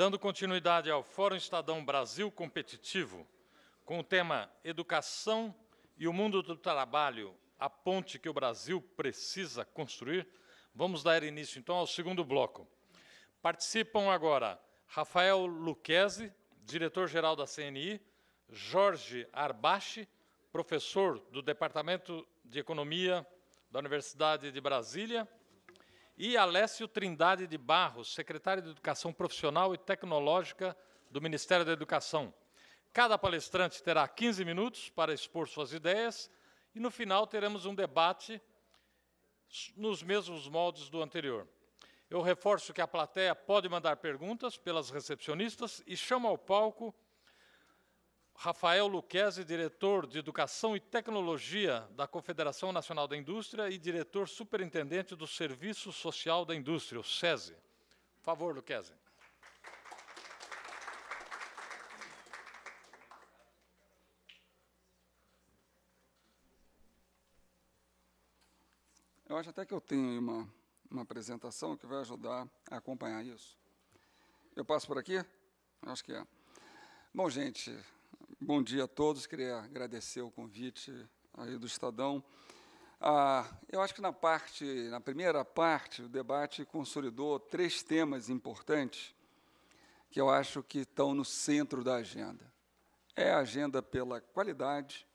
Dando continuidade ao Fórum Estadão Brasil Competitivo, com o tema Educação e o Mundo do Trabalho, a ponte que o Brasil precisa construir, vamos dar início então ao segundo bloco. Participam agora Rafael Luquezzi, diretor-geral da CNI, Jorge Arbache, professor do Departamento de Economia da Universidade de Brasília, e Alessio Trindade de Barros, secretário de Educação Profissional e Tecnológica do Ministério da Educação. Cada palestrante terá 15 minutos para expor suas ideias e, no final, teremos um debate nos mesmos moldes do anterior. Eu reforço que a plateia pode mandar perguntas pelas recepcionistas e chama ao palco Rafael Luquezzi, diretor de Educação e Tecnologia da Confederação Nacional da Indústria e diretor superintendente do Serviço Social da Indústria, o SESI. Por favor, Luquezzi. Eu acho até que eu tenho uma, uma apresentação que vai ajudar a acompanhar isso. Eu passo por aqui? Acho que é. Bom, gente, Bom dia a todos. Queria agradecer o convite aí do Estadão. Ah, eu acho que na parte, na primeira parte, o debate consolidou três temas importantes que eu acho que estão no centro da agenda. É a agenda pela qualidade,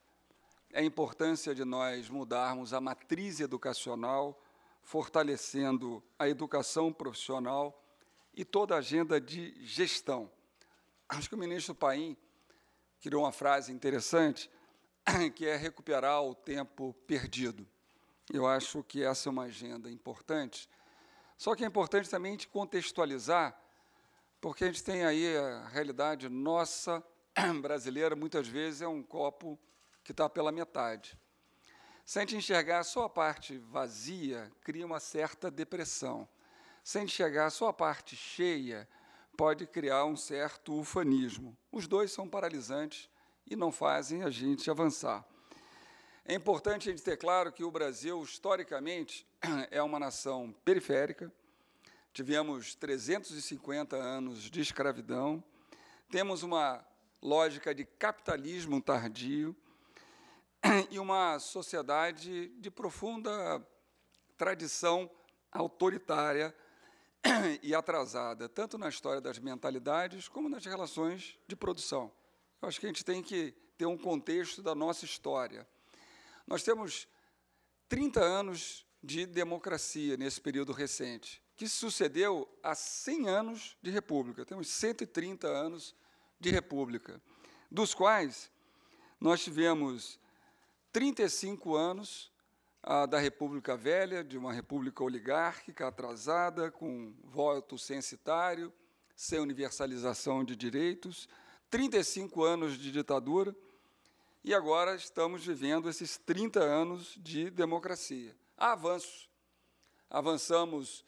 é a importância de nós mudarmos a matriz educacional, fortalecendo a educação profissional e toda a agenda de gestão. Acho que o ministro Paim criou uma frase interessante, que é recuperar o tempo perdido. Eu acho que essa é uma agenda importante. Só que é importante também a gente contextualizar, porque a gente tem aí a realidade nossa brasileira, muitas vezes é um copo que está pela metade. Se a gente enxergar só a parte vazia, cria uma certa depressão. Se a gente enxergar só a parte cheia, pode criar um certo ufanismo. Os dois são paralisantes e não fazem a gente avançar. É importante a gente ter claro que o Brasil, historicamente, é uma nação periférica. Tivemos 350 anos de escravidão, temos uma lógica de capitalismo tardio e uma sociedade de profunda tradição autoritária e atrasada, tanto na história das mentalidades como nas relações de produção. Eu acho que a gente tem que ter um contexto da nossa história. Nós temos 30 anos de democracia nesse período recente, que sucedeu a 100 anos de república. Temos 130 anos de república, dos quais nós tivemos 35 anos a da República Velha, de uma república oligárquica, atrasada, com voto censitário, sem universalização de direitos, 35 anos de ditadura, e agora estamos vivendo esses 30 anos de democracia. Há avanços. Avançamos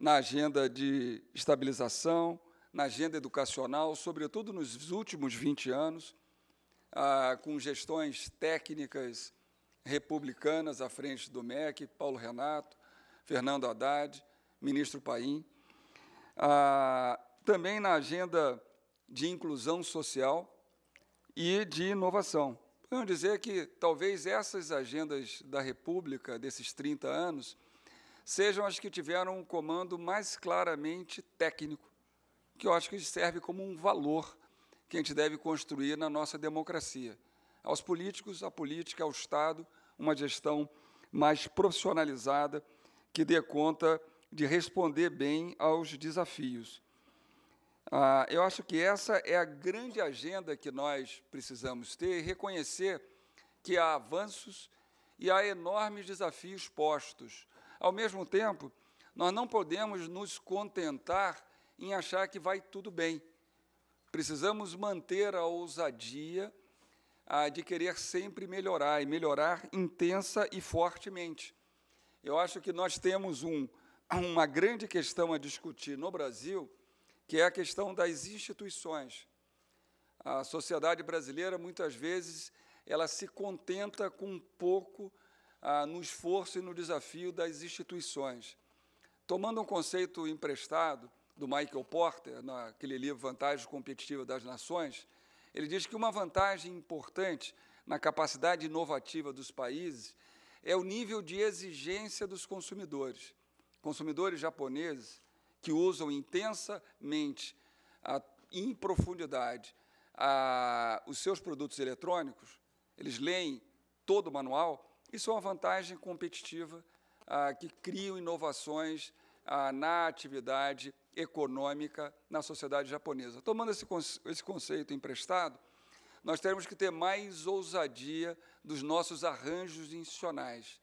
na agenda de estabilização, na agenda educacional, sobretudo nos últimos 20 anos, ah, com gestões técnicas republicanas à frente do MEC, Paulo Renato, Fernando Haddad, ministro Paim. Ah, também na agenda de inclusão social e de inovação. Podemos dizer que talvez essas agendas da República, desses 30 anos, sejam as que tiveram um comando mais claramente técnico, que eu acho que serve como um valor que a gente deve construir na nossa democracia aos políticos, à política, ao Estado, uma gestão mais profissionalizada que dê conta de responder bem aos desafios. Ah, eu acho que essa é a grande agenda que nós precisamos ter e reconhecer que há avanços e há enormes desafios postos. Ao mesmo tempo, nós não podemos nos contentar em achar que vai tudo bem. Precisamos manter a ousadia ah, de querer sempre melhorar e melhorar intensa e fortemente. Eu acho que nós temos um, uma grande questão a discutir no Brasil, que é a questão das instituições. A sociedade brasileira, muitas vezes, ela se contenta com um pouco ah, no esforço e no desafio das instituições. Tomando um conceito emprestado do Michael Porter, naquele livro Vantagem Competitiva das Nações, ele diz que uma vantagem importante na capacidade inovativa dos países é o nível de exigência dos consumidores. Consumidores japoneses que usam intensamente a, em profundidade a, os seus produtos eletrônicos, eles leem todo o manual, isso é uma vantagem competitiva a, que criam inovações na atividade econômica na sociedade japonesa. Tomando esse, conce esse conceito emprestado, nós teremos que ter mais ousadia dos nossos arranjos institucionais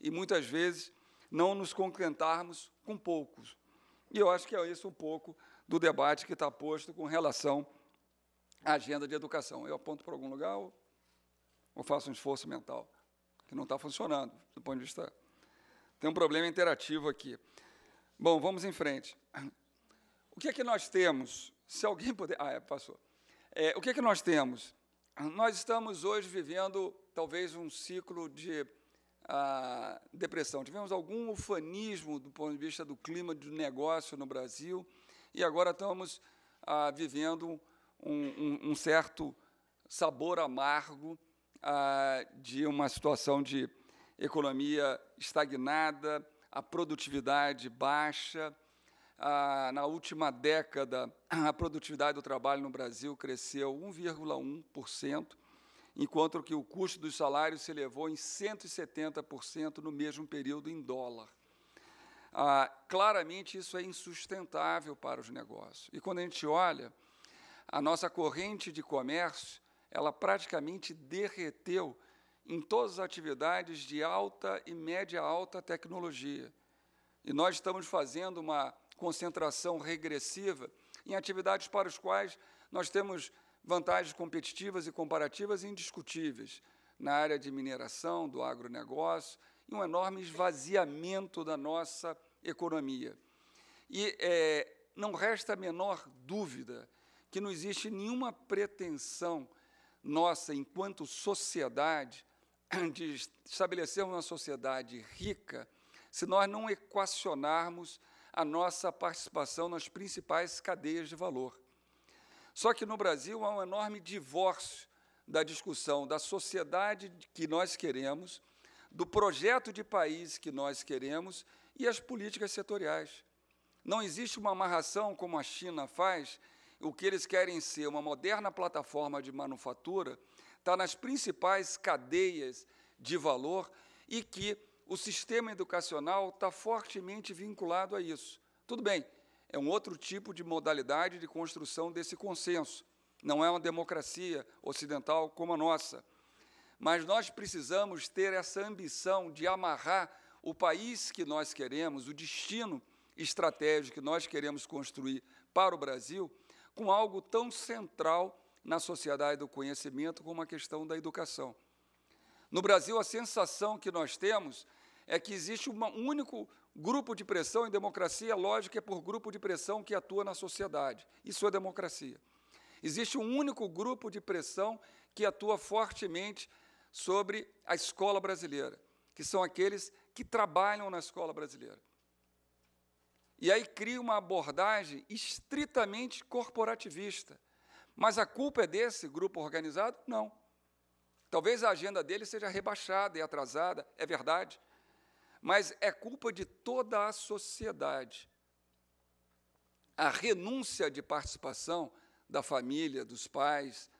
e muitas vezes não nos contentarmos com poucos. E eu acho que é isso um pouco do debate que está posto com relação à agenda de educação. Eu aponto para algum lugar ou, ou faço um esforço mental, que não está funcionando do ponto de vista. Tem um problema interativo aqui. Bom, vamos em frente. O que é que nós temos? Se alguém puder. Ah, é, passou. É, o que é que nós temos? Nós estamos hoje vivendo talvez um ciclo de ah, depressão. Tivemos algum ufanismo do ponto de vista do clima de negócio no Brasil e agora estamos ah, vivendo um, um, um, certo sabor amargo ah, de uma situação de economia estagnada, a produtividade baixa ah, na última década, a produtividade do trabalho no Brasil cresceu 1,1%, enquanto que o custo dos salários se elevou em 170% no mesmo período em dólar. Ah, claramente, isso é insustentável para os negócios. E quando a gente olha, a nossa corrente de comércio, ela praticamente derreteu em todas as atividades de alta e média alta tecnologia. E nós estamos fazendo uma concentração regressiva em atividades para as quais nós temos vantagens competitivas e comparativas indiscutíveis na área de mineração, do agronegócio, e um enorme esvaziamento da nossa economia. E é, não resta a menor dúvida que não existe nenhuma pretensão nossa, enquanto sociedade, de estabelecermos uma sociedade rica, se nós não equacionarmos a nossa participação nas principais cadeias de valor. Só que no Brasil há um enorme divórcio da discussão da sociedade que nós queremos, do projeto de país que nós queremos e as políticas setoriais. Não existe uma amarração como a China faz, o que eles querem ser uma moderna plataforma de manufatura, está nas principais cadeias de valor e que o sistema educacional está fortemente vinculado a isso. Tudo bem, é um outro tipo de modalidade de construção desse consenso. Não é uma democracia ocidental como a nossa. Mas nós precisamos ter essa ambição de amarrar o país que nós queremos, o destino estratégico que nós queremos construir para o Brasil, com algo tão central na sociedade do conhecimento como a questão da educação. No Brasil, a sensação que nós temos é que existe um único grupo de pressão em democracia, lógico, é por grupo de pressão que atua na sociedade. Isso é democracia. Existe um único grupo de pressão que atua fortemente sobre a escola brasileira, que são aqueles que trabalham na escola brasileira. E aí cria uma abordagem estritamente corporativista. Mas a culpa é desse grupo organizado? Não. Talvez a agenda dele seja rebaixada e atrasada, é verdade, mas é culpa de toda a sociedade. A renúncia de participação da família, dos pais,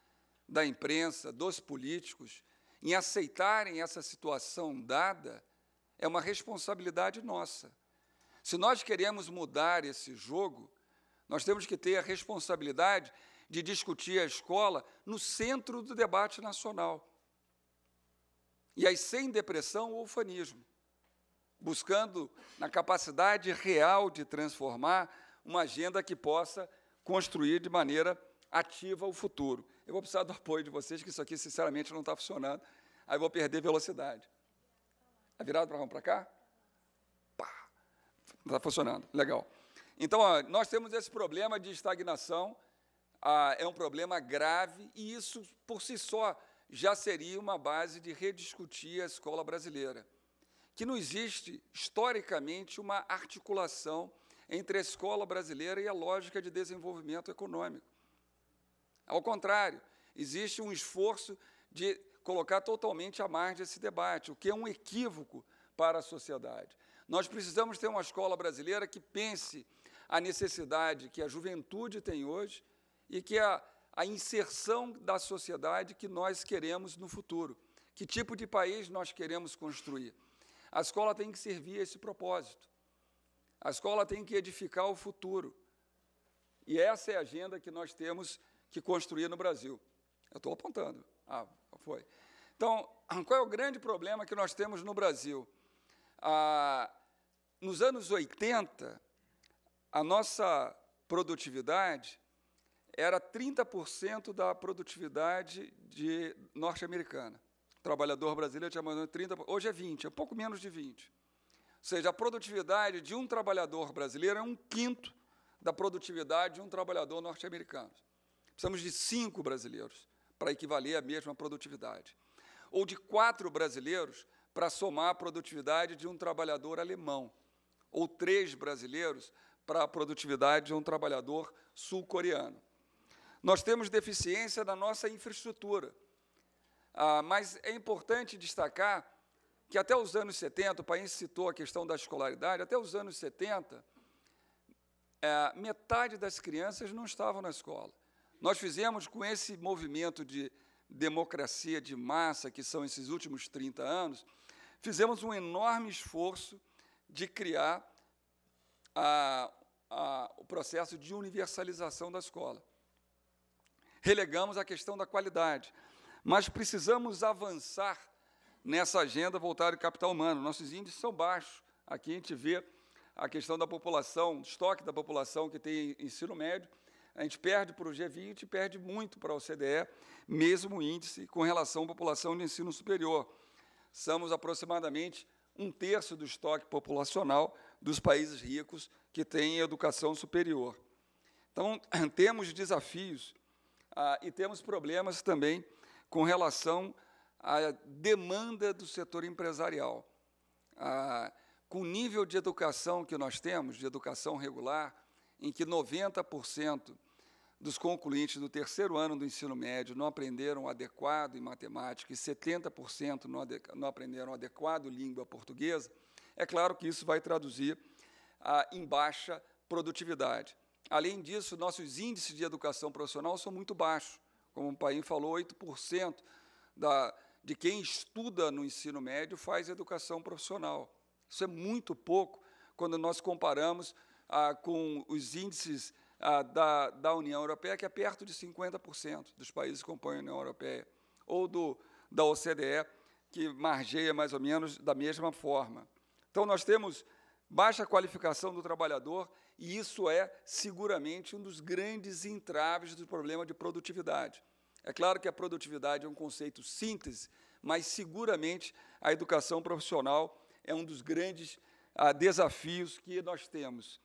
da imprensa, dos políticos, em aceitarem essa situação dada, é uma responsabilidade nossa. Se nós queremos mudar esse jogo, nós temos que ter a responsabilidade de discutir a escola no centro do debate nacional e as sem depressão ou ufanismo, buscando na capacidade real de transformar uma agenda que possa construir de maneira ativa o futuro. Eu vou precisar do apoio de vocês, que isso aqui, sinceramente, não está funcionando. Aí vou perder velocidade. Está virado para para cá? Pá! Está funcionando. Legal. Então, ó, nós temos esse problema de estagnação. Ah, é um problema grave e isso, por si só, já seria uma base de rediscutir a escola brasileira, que não existe historicamente uma articulação entre a escola brasileira e a lógica de desenvolvimento econômico. Ao contrário, existe um esforço de colocar totalmente à margem esse debate, o que é um equívoco para a sociedade. Nós precisamos ter uma escola brasileira que pense a necessidade que a juventude tem hoje e que a a inserção da sociedade que nós queremos no futuro. Que tipo de país nós queremos construir? A escola tem que servir a esse propósito. A escola tem que edificar o futuro. E essa é a agenda que nós temos que construir no Brasil. Eu estou apontando. Ah, foi. Então, qual é o grande problema que nós temos no Brasil? Ah, nos anos 80, a nossa produtividade era 30% da produtividade de norte-americana. Trabalhador brasileiro tinha mais ou menos 30%, hoje é 20%, é um pouco menos de 20%. Ou seja, a produtividade de um trabalhador brasileiro é um quinto da produtividade de um trabalhador norte-americano. Precisamos de cinco brasileiros para equivaler à mesma produtividade. Ou de quatro brasileiros para somar a produtividade de um trabalhador alemão. Ou três brasileiros para a produtividade de um trabalhador sul-coreano. Nós temos deficiência na nossa infraestrutura. Ah, mas é importante destacar que até os anos 70, o país citou a questão da escolaridade, até os anos 70, é, metade das crianças não estavam na escola. Nós fizemos com esse movimento de democracia de massa, que são esses últimos 30 anos, fizemos um enorme esforço de criar a, ah, a, ah, o processo de universalização da escola relegamos a questão da qualidade. Mas precisamos avançar nessa agenda voltada ao capital humano. Nossos índices são baixos. Aqui a gente vê a questão da população, estoque da população que tem ensino médio. A gente perde para o G20, perde muito para a OCDE, mesmo índice com relação à população de ensino superior. Somos aproximadamente um terço do estoque populacional dos países ricos que têm educação superior. Então, temos desafios ah, e temos problemas também com relação à demanda do setor empresarial. Ah, com o nível de educação que nós temos, de educação regular, em que 90% dos concluintes do terceiro ano do ensino médio não aprenderam adequado em matemática e 70% não, não, aprenderam adequado língua portuguesa, é claro que isso vai traduzir ah, em baixa produtividade. Além disso, nossos índices de educação profissional são muito baixos. Como o Paim falou, 8% da, de quem estuda no ensino médio faz educação profissional. Isso é muito pouco quando nós comparamos ah, com os índices ah, da, da União Europeia, que é perto de 50% dos países que compõem a União Europeia, ou do, da OCDE, que margeia mais ou menos da mesma forma. Então, nós temos baixa qualificação do trabalhador, e isso é seguramente um dos grandes entraves do problema de produtividade. É claro que a produtividade é um conceito síntese, mas seguramente a educação profissional é um dos grandes ah, desafios que nós temos.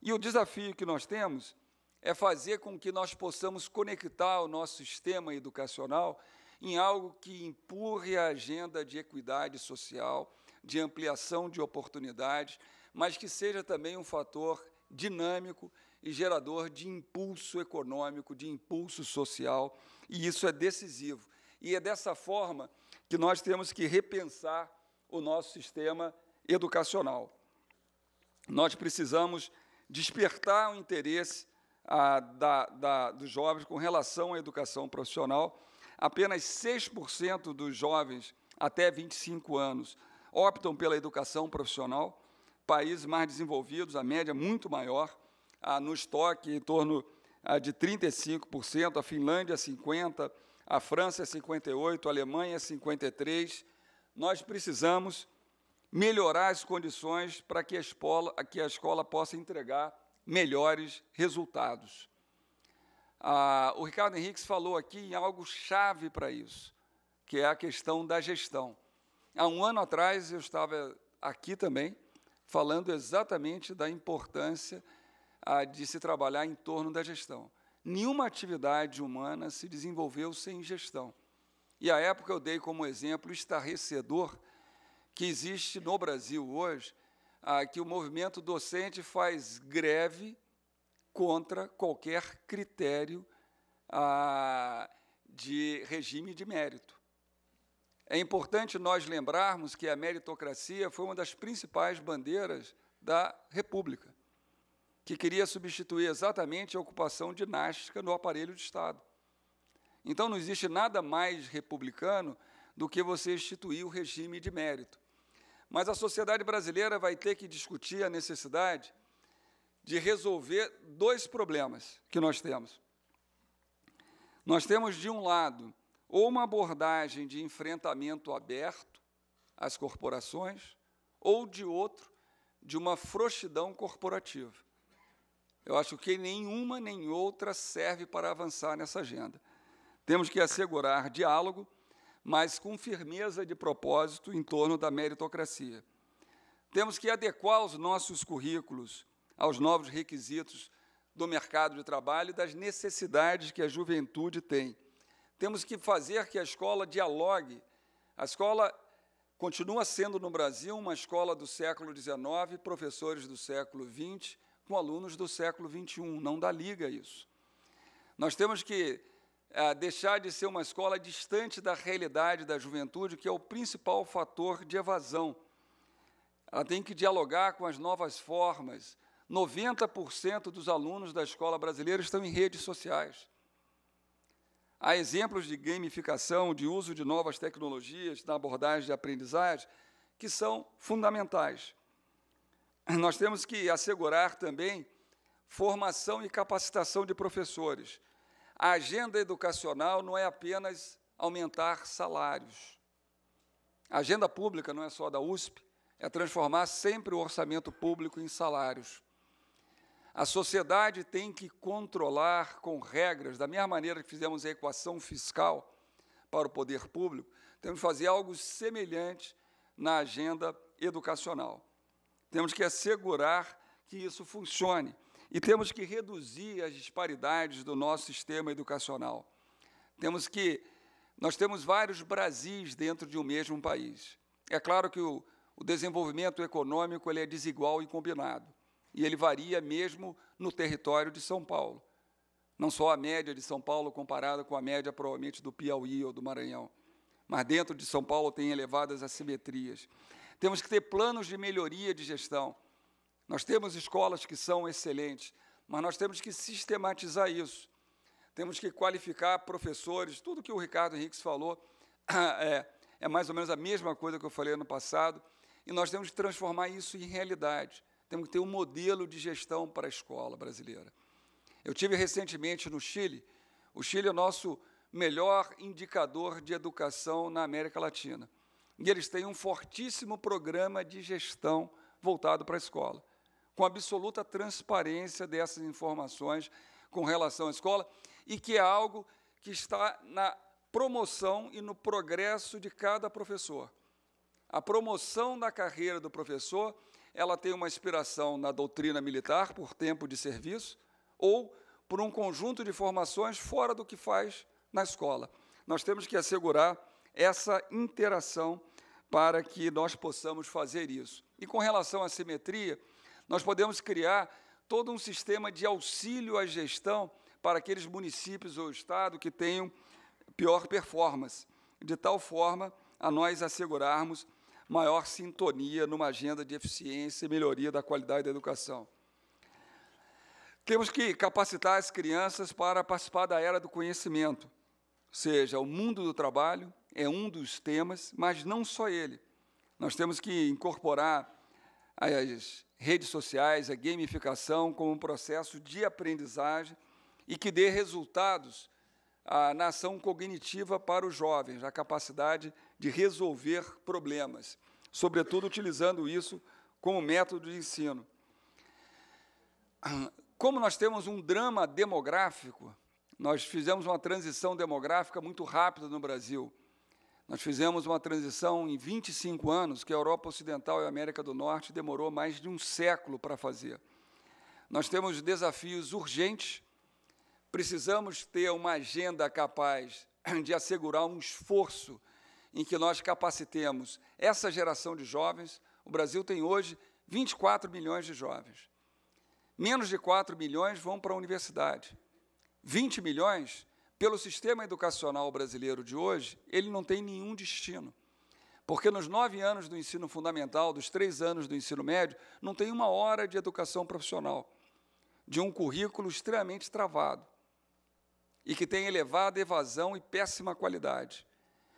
E o desafio que nós temos é fazer com que nós possamos conectar o nosso sistema educacional em algo que empurre a agenda de equidade social, de ampliação de oportunidades, mas que seja também um fator dinâmico e gerador de impulso econômico, de impulso social, e isso é decisivo. E é dessa forma que nós temos que repensar o nosso sistema educacional. Nós precisamos despertar o interesse a, ah, da, da, dos jovens com relação à educação profissional. Apenas 6% dos jovens até 25 anos optam pela educação profissional países mais desenvolvidos, a média é muito maior, ah, no estoque em torno ah, de 35%, a Finlândia 50%, a França 58%, a Alemanha 53%. Nós precisamos melhorar as condições para que a escola, que a escola possa entregar melhores resultados. Ah, o Ricardo Henriques falou aqui em algo chave para isso, que é a questão da gestão. Há um ano atrás eu estava aqui também, falando exatamente da importância a, ah, de se trabalhar em torno da gestão. Nenhuma atividade humana se desenvolveu sem gestão. E à época eu dei como exemplo estarrecedor que existe no Brasil hoje, a, ah, que o movimento docente faz greve contra qualquer critério a, ah, de regime de mérito. É importante nós lembrarmos que a meritocracia foi uma das principais bandeiras da República, que queria substituir exatamente a ocupação dinástica no aparelho de Estado. Então não existe nada mais republicano do que você instituir o regime de mérito. Mas a sociedade brasileira vai ter que discutir a necessidade de resolver dois problemas que nós temos. Nós temos, de um lado, ou uma abordagem de enfrentamento aberto às corporações, ou de outro, de uma frouxidão corporativa. Eu acho que nenhuma nem outra serve para avançar nessa agenda. Temos que assegurar diálogo, mas com firmeza de propósito em torno da meritocracia. Temos que adequar os nossos currículos aos novos requisitos do mercado de trabalho e das necessidades que a juventude tem. Temos que fazer que a escola dialogue. A escola continua sendo no Brasil uma escola do século XIX, professores do século XX, com alunos do século XXI. Não dá liga isso. Nós temos que eh, deixar de ser uma escola distante da realidade da juventude, que é o principal fator de evasão. Ela tem que dialogar com as novas formas. 90% dos alunos da escola brasileira estão em redes sociais. Há exemplos de gamificação, de uso de novas tecnologias na abordagem de aprendizagem, que são fundamentais. Nós temos que assegurar também formação e capacitação de professores. A agenda educacional não é apenas aumentar salários. A agenda pública não é só da USP, é transformar sempre o orçamento público em salários. A sociedade tem que controlar com regras, da mesma maneira que fizemos a equação fiscal para o poder público, temos que fazer algo semelhante na agenda educacional. Temos que assegurar que isso funcione e temos que reduzir as disparidades do nosso sistema educacional. Temos que nós temos vários Brasis dentro de um mesmo país. É claro que o, o desenvolvimento econômico ele é desigual e combinado e ele varia mesmo no território de São Paulo. Não só a média de São Paulo comparada com a média, provavelmente, do Piauí ou do Maranhão, mas dentro de São Paulo tem elevadas assimetrias. Temos que ter planos de melhoria de gestão. Nós temos escolas que são excelentes, mas nós temos que sistematizar isso. Temos que qualificar professores, tudo que o Ricardo Henriques falou é, é mais ou menos a mesma coisa que eu falei ano passado, e nós temos que transformar isso em realidade temos que ter um modelo de gestão para a escola brasileira. Eu tive recentemente no Chile, o Chile é o nosso melhor indicador de educação na América Latina. E eles têm um fortíssimo programa de gestão voltado para a escola, com absoluta transparência dessas informações com relação à escola, e que é algo que está na promoção e no progresso de cada professor. A promoção da carreira do professor ela tem uma inspiração na doutrina militar por tempo de serviço ou por um conjunto de formações fora do que faz na escola. Nós temos que assegurar essa interação para que nós possamos fazer isso. E com relação à simetria, nós podemos criar todo um sistema de auxílio à gestão para aqueles municípios ou estado que tenham pior performance, de tal forma a nós assegurarmos maior sintonia numa agenda de eficiência e melhoria da qualidade da educação. Temos que capacitar as crianças para participar da era do conhecimento, ou seja, o mundo do trabalho é um dos temas, mas não só ele. Nós temos que incorporar as redes sociais, a gamificação como um processo de aprendizagem e que dê resultados à, na ação cognitiva para os jovens, a capacidade de de resolver problemas, sobretudo utilizando isso como método de ensino. Como nós temos um drama demográfico, nós fizemos uma transição demográfica muito rápida no Brasil. Nós fizemos uma transição em 25 anos, que a Europa Ocidental e a América do Norte demorou mais de um século para fazer. Nós temos desafios urgentes, precisamos ter uma agenda capaz de assegurar um esforço em que nós capacitemos essa geração de jovens. O Brasil tem hoje 24 milhões de jovens. Menos de 4 milhões vão para a universidade. 20 milhões, pelo sistema educacional brasileiro de hoje, ele não tem nenhum destino. Porque nos nove anos do ensino fundamental, dos três anos do ensino médio, não tem uma hora de educação profissional, de um currículo extremamente travado e que tem elevada evasão e péssima qualidade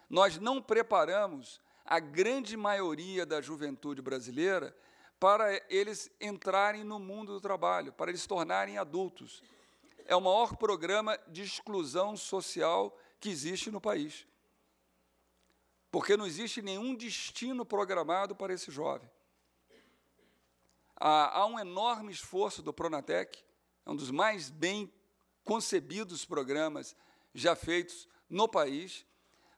nós não preparamos a grande maioria da juventude brasileira para eles entrarem no mundo do trabalho, para eles se tornarem adultos. É o maior programa de exclusão social que existe no país. Porque não existe nenhum destino programado para esse jovem. Há, ah, há um enorme esforço do Pronatec, é um dos mais bem concebidos programas já feitos no país,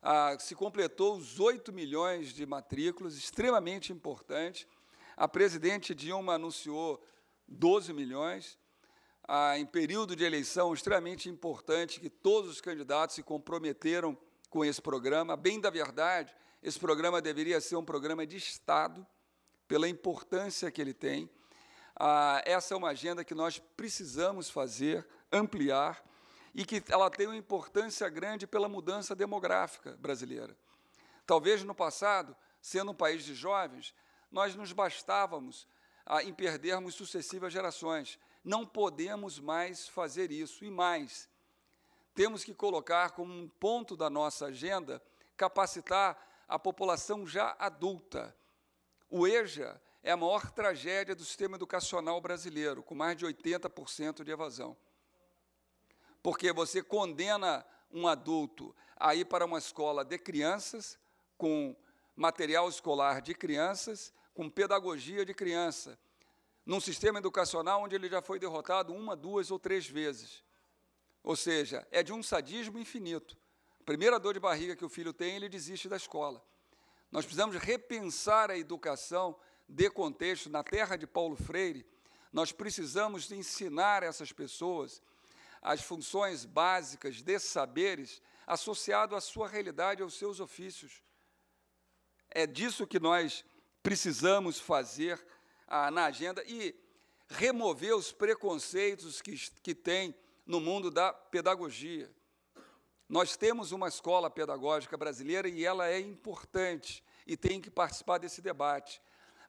ah, se completou os 8 milhões de matrículas, extremamente importante. A presidente Dilma anunciou 12 milhões. Ah, em período de eleição, extremamente importante que todos os candidatos se comprometeram com esse programa. Bem da verdade, esse programa deveria ser um programa de Estado, pela importância que ele tem. Ah, essa é uma agenda que nós precisamos fazer, ampliar e que ela tem uma importância grande pela mudança demográfica brasileira. Talvez no passado, sendo um país de jovens, nós nos bastávamos ah, em perdermos sucessivas gerações. Não podemos mais fazer isso e mais. Temos que colocar como um ponto da nossa agenda capacitar a população já adulta. O EJA é a maior tragédia do sistema educacional brasileiro, com mais de 80% de evasão porque você condena um adulto a ir para uma escola de crianças, com material escolar de crianças, com pedagogia de criança, num sistema educacional onde ele já foi derrotado uma, duas ou três vezes. Ou seja, é de um sadismo infinito. A primeira dor de barriga que o filho tem, ele desiste da escola. Nós precisamos repensar a educação de contexto na terra de Paulo Freire. Nós precisamos ensinar essas pessoas as funções básicas desses saberes associado à sua realidade, aos seus ofícios. É disso que nós precisamos fazer ah, na agenda e remover os preconceitos que, que tem no mundo da pedagogia. Nós temos uma escola pedagógica brasileira e ela é importante e tem que participar desse debate,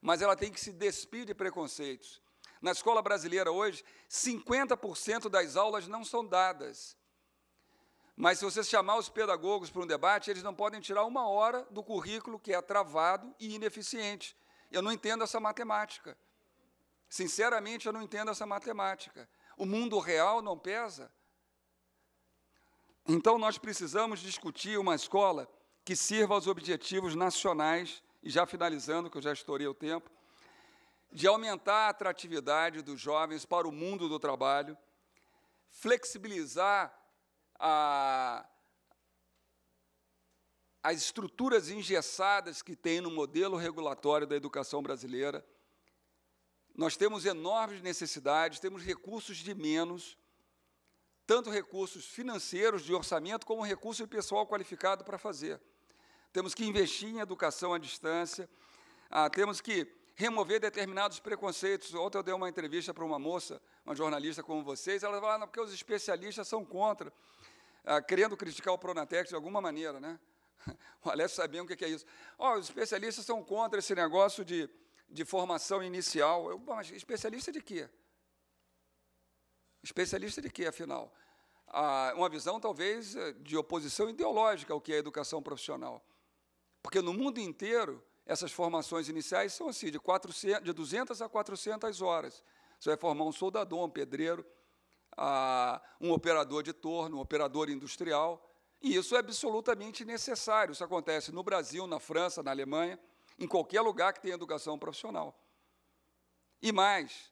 mas ela tem que se despir de preconceitos. Na escola brasileira hoje, 50% das aulas não são dadas. Mas se você chamar os pedagogos para um debate, eles não podem tirar uma hora do currículo que é travado e ineficiente. Eu não entendo essa matemática. Sinceramente, eu não entendo essa matemática. O mundo real não pesa. Então, nós precisamos discutir uma escola que sirva aos objetivos nacionais, e já finalizando, que eu já estourei o tempo, de aumentar a atratividade dos jovens para o mundo do trabalho, flexibilizar a, as estruturas engessadas que tem no modelo regulatório da educação brasileira. Nós temos enormes necessidades, temos recursos de menos, tanto recursos financeiros de orçamento como recurso de pessoal qualificado para fazer. Temos que investir em educação à distância, ah, temos que remover determinados preconceitos. Ontem eu dei uma entrevista para uma moça, uma jornalista como vocês, ela falou, ah, não, porque os especialistas são contra, ah, querendo criticar o Pronatec de alguma maneira, né? O Alessio sabia o que é isso. Oh, os especialistas são contra esse negócio de, de formação inicial. Eu, mas especialista de quê? Especialista de quê, afinal? Ah, uma visão, talvez, eh, de oposição ideológica ao que é a educação profissional. Porque no mundo inteiro, essas formações iniciais são assim, de, 400, de 200 a 400 horas. Você vai formar um soldador, um pedreiro, um operador de torno, um operador industrial. E isso é absolutamente necessário. Isso acontece no Brasil, na França, na Alemanha, em qualquer lugar que tenha educação profissional. E mais,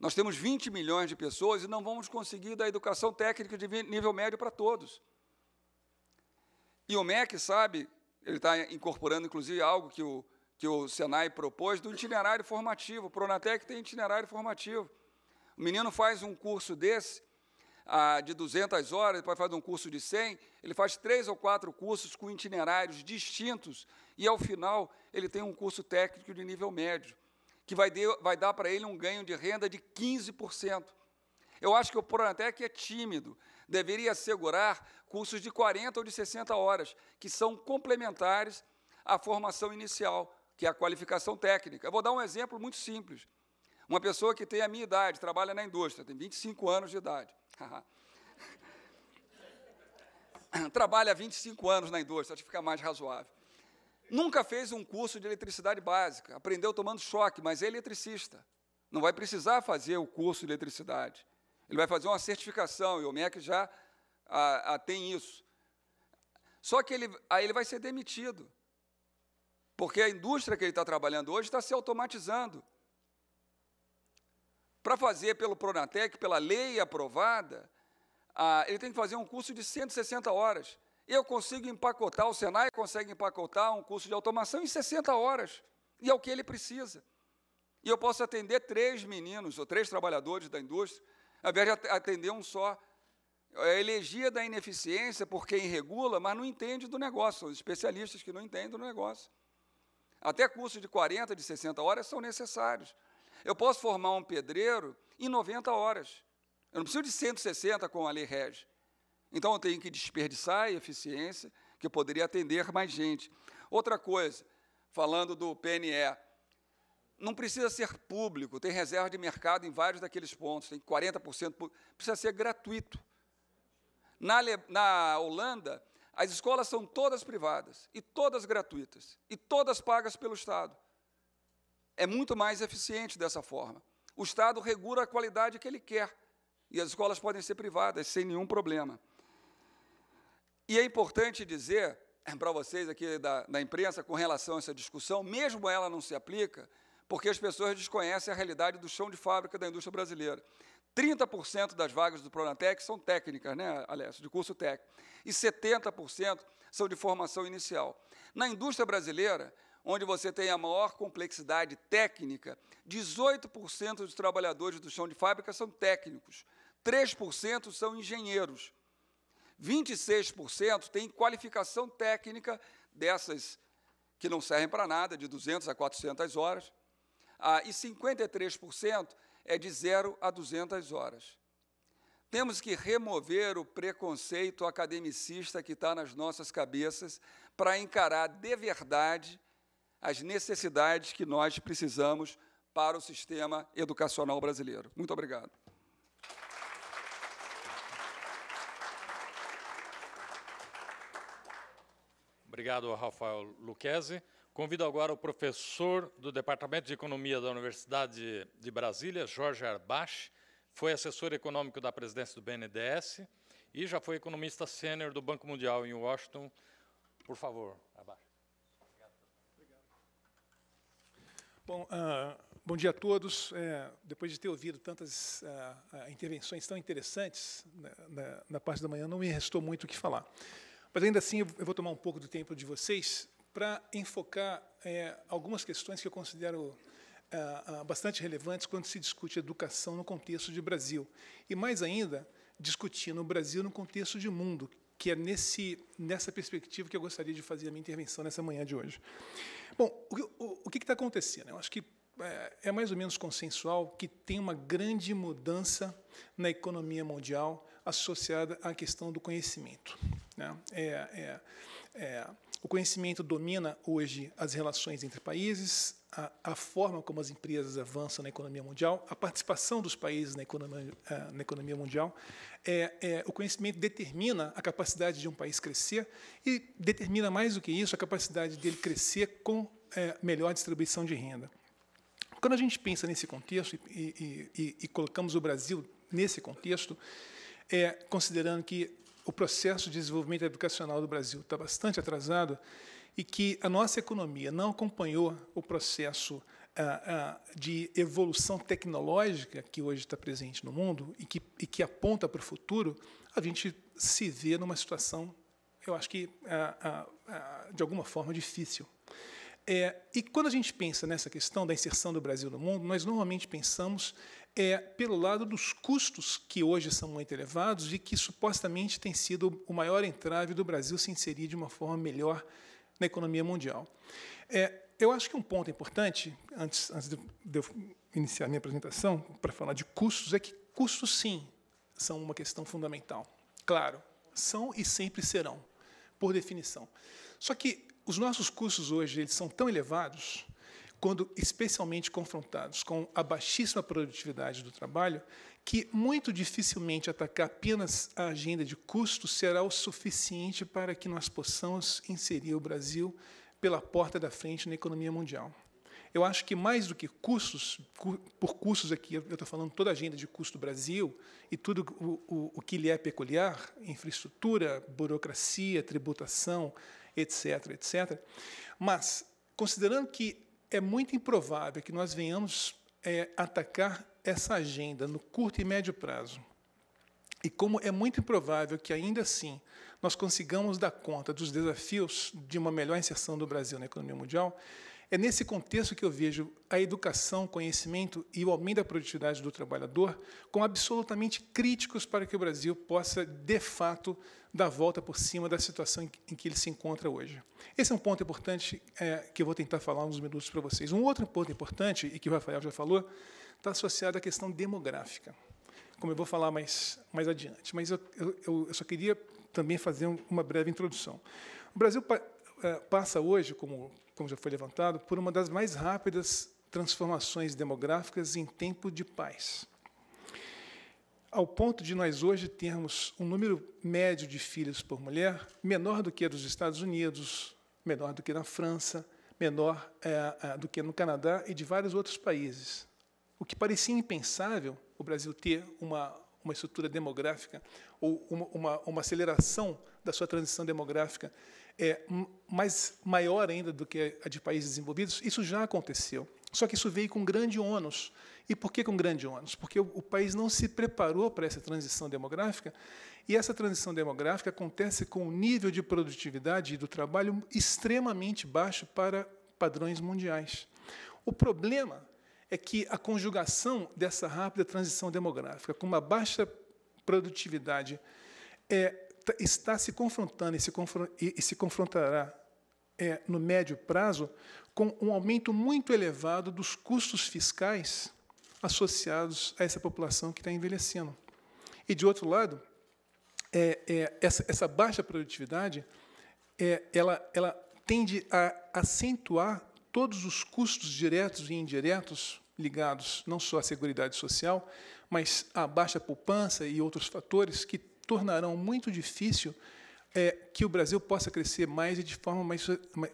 nós temos 20 milhões de pessoas e não vamos conseguir dar educação técnica de nível médio para todos. E o MEC sabe ele está incorporando, inclusive, algo que o, que o Senai propôs, do itinerário formativo. O Pronatec tem itinerário formativo. O menino faz um curso desse, ah, de 200 horas, depois faz um curso de 100, ele faz três ou quatro cursos com itinerários distintos, e, ao final, ele tem um curso técnico de nível médio, que vai, de, vai dar para ele um ganho de renda de 15%. Eu acho que o Pronatec é tímido deveria assegurar cursos de 40 ou de 60 horas, que são complementares à formação inicial, que é a qualificação técnica. Eu vou dar um exemplo muito simples. Uma pessoa que tem a minha idade, trabalha na indústria, tem 25 anos de idade. trabalha 25 anos na indústria, acho que fica mais razoável. Nunca fez um curso de eletricidade básica, aprendeu tomando choque, mas é eletricista. Não vai precisar fazer o curso de eletricidade. Ele vai fazer uma certificação, e o MEC já a, a, tem isso. Só que ele, aí ele vai ser demitido, porque a indústria que ele está trabalhando hoje está se automatizando. Para fazer pelo Pronatec, pela lei aprovada, a, ele tem que fazer um curso de 160 horas. Eu consigo empacotar, o Senai consegue empacotar um curso de automação em 60 horas, e é o que ele precisa. E eu posso atender três meninos ou três trabalhadores da indústria ao invés de atender um só. É a elegia da ineficiência por quem regula, mas não entende do negócio, os especialistas que não entendem do negócio. Até cursos de 40, de 60 horas são necessários. Eu posso formar um pedreiro em 90 horas. Eu não preciso de 160 com a lei rege. Então eu tenho que desperdiçar eficiência, que eu poderia atender mais gente. Outra coisa, falando do PNE, não precisa ser público, tem reserva de mercado em vários daqueles pontos, tem 40% público, precisa ser gratuito. Na, na Holanda, as escolas são todas privadas, e todas gratuitas, e todas pagas pelo Estado. É muito mais eficiente dessa forma. O Estado regula a qualidade que ele quer, e as escolas podem ser privadas sem nenhum problema. E é importante dizer para vocês aqui da, da imprensa, com relação a essa discussão, mesmo ela não se aplica, porque as pessoas desconhecem a realidade do chão de fábrica da indústria brasileira. 30% das vagas do Pronatec são técnicas, né, Alessio, de curso técnico, e 70% são de formação inicial. Na indústria brasileira, onde você tem a maior complexidade técnica, 18% dos trabalhadores do chão de fábrica são técnicos, 3% são engenheiros, 26% têm qualificação técnica dessas que não servem para nada, de 200 a 400 horas, ah, e 53% é de 0 a 200 horas. Temos que remover o preconceito academicista que está nas nossas cabeças para encarar de verdade as necessidades que nós precisamos para o sistema educacional brasileiro. Muito obrigado. Obrigado, Rafael Luquezzi. Convido agora o professor do Departamento de Economia da Universidade de Brasília, Jorge Arbache, foi assessor econômico da presidência do BNDES e já foi economista sênior do Banco Mundial em Washington. Por favor, Arbach. Bom, uh, bom dia a todos. É, depois de ter ouvido tantas uh, intervenções tão interessantes na, na, na, parte da manhã, não me restou muito o que falar. Mas ainda assim, eu vou tomar um pouco do tempo de vocês para enfocar é, algumas questões que eu considero é, é, bastante relevantes quando se discute educação no contexto de Brasil. E, mais ainda, discutindo o Brasil no contexto de mundo, que é nesse, nessa perspectiva que eu gostaria de fazer a minha intervenção nessa manhã de hoje. Bom, o, o, o que está acontecendo? Eu acho que é, é mais ou menos consensual que tem uma grande mudança na economia mundial associada à questão do conhecimento. Né? É, é, é, o conhecimento domina hoje as relações entre países, a, a, forma como as empresas avançam na economia mundial, a participação dos países na economia, eh, na economia mundial. É, é, o conhecimento determina a capacidade de um país crescer e determina, mais do que isso, a capacidade dele crescer com é, melhor distribuição de renda. Quando a gente pensa nesse contexto e, e, e, e colocamos o Brasil nesse contexto, é, considerando que o processo de desenvolvimento educacional do Brasil está bastante atrasado e que a nossa economia não acompanhou o processo ah, ah, de evolução tecnológica que hoje está presente no mundo e que, e que aponta para o futuro, a gente se vê numa situação, eu acho que, ah, ah, ah de alguma forma, difícil. É, e quando a gente pensa nessa questão da inserção do Brasil no mundo, nós normalmente pensamos é pelo lado dos custos, que hoje são muito elevados e que supostamente tem sido o maior entrave do Brasil se inserir de uma forma melhor na economia mundial. É, eu acho que um ponto importante, antes, antes de eu iniciar minha apresentação, para falar de custos, é que custos, sim, são uma questão fundamental. Claro, são e sempre serão, por definição. Só que os nossos custos hoje eles são tão elevados quando especialmente confrontados com a baixíssima produtividade do trabalho, que muito dificilmente atacar apenas a agenda de custos será o suficiente para que nós possamos inserir o Brasil pela porta da frente na economia mundial. Eu acho que mais do que custos, por custos aqui, eu estou falando toda a agenda de custo do Brasil e tudo o, o, o que lhe é peculiar, infraestrutura, burocracia, tributação, etc., etc. Mas, considerando que é muito improvável que nós venhamos é, atacar essa agenda no curto e médio prazo. E como é muito improvável que, ainda assim, nós consigamos dar conta dos desafios de uma melhor inserção do Brasil na economia mundial, é nesse contexto que eu vejo a educação, conhecimento e o aumento da produtividade do trabalhador como absolutamente críticos para que o Brasil possa, de fato, dar volta por cima da situação em que ele se encontra hoje. Esse é um ponto importante é, que eu vou tentar falar uns minutos para vocês. Um outro ponto importante, e que o Rafael já falou, está associado à questão demográfica, como eu vou falar mais, mais adiante. Mas eu, eu, eu só queria também fazer uma breve introdução. O Brasil pa, é, passa hoje, como como já foi levantado, por uma das mais rápidas transformações demográficas em tempo de paz. Ao ponto de nós hoje termos um número médio de filhos por mulher menor do que a dos Estados Unidos, menor do que na França, menor é, é do que no Canadá e de vários outros países. O que parecia impensável, o Brasil ter uma, uma estrutura demográfica ou uma, uma, uma aceleração da sua transição demográfica é, mas maior ainda do que a de países desenvolvidos, isso já aconteceu. Só que isso veio com grande ônus. E por que com grande ônus? Porque o, o país não se preparou para essa transição demográfica, e essa transição demográfica acontece com um nível de produtividade do trabalho extremamente baixo para padrões mundiais. O problema é que a conjugação dessa rápida transição demográfica com uma baixa produtividade é, Tá, está se confrontando e se, e se confrontará é, no médio prazo com um aumento muito elevado dos custos fiscais associados a essa população que está envelhecendo. E, de outro lado, é, é, essa, essa, baixa produtividade é, ela, ela, tende a acentuar todos os custos diretos e indiretos ligados não só à Seguridade Social, mas à baixa poupança e outros fatores que tornarão muito difícil é, que o Brasil possa crescer mais e de forma mais,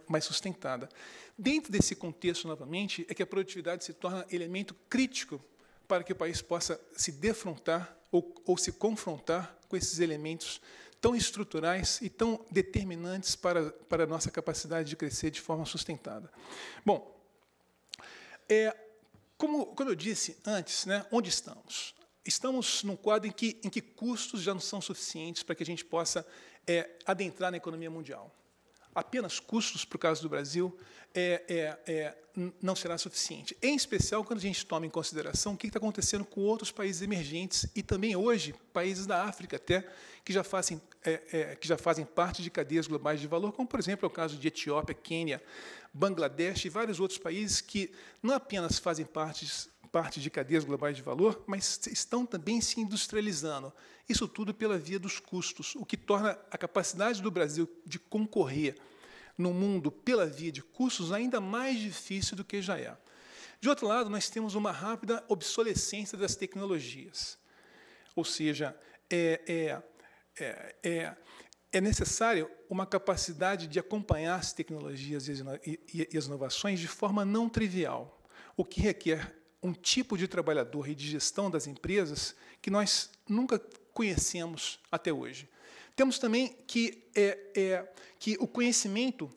mais sustentada. Dentro desse contexto, novamente, é que a produtividade se torna elemento crítico para que o país possa se defrontar ou, ou se confrontar com esses elementos tão estruturais e tão determinantes para, para a nossa capacidade de crescer de forma sustentada. Bom, é, como, como eu disse antes, né, onde estamos? estamos num quadro em que, em que custos já não são suficientes para que a gente possa é, adentrar na economia mundial. Apenas custos, para o caso do Brasil, é, é, é não será suficiente. Em especial quando a gente toma em consideração o que está acontecendo com outros países emergentes e também hoje países da África até que já fazem é, é, que já fazem parte de cadeias globais de valor, como por exemplo é o caso de Etiópia, Quênia, Bangladesh e vários outros países que não apenas fazem parte parte de cadeias globais de valor, mas estão também se industrializando. Isso tudo pela via dos custos, o que torna a capacidade do Brasil de concorrer no mundo pela via de custos ainda mais difícil do que já é. De outro lado, nós temos uma rápida obsolescência das tecnologias. Ou seja, é, é, é, é necessário uma capacidade de acompanhar as tecnologias e as inovações de forma não trivial, o que requer um tipo de trabalhador e de gestão das empresas que nós nunca conhecemos até hoje. Temos também que, é, é, que o conhecimento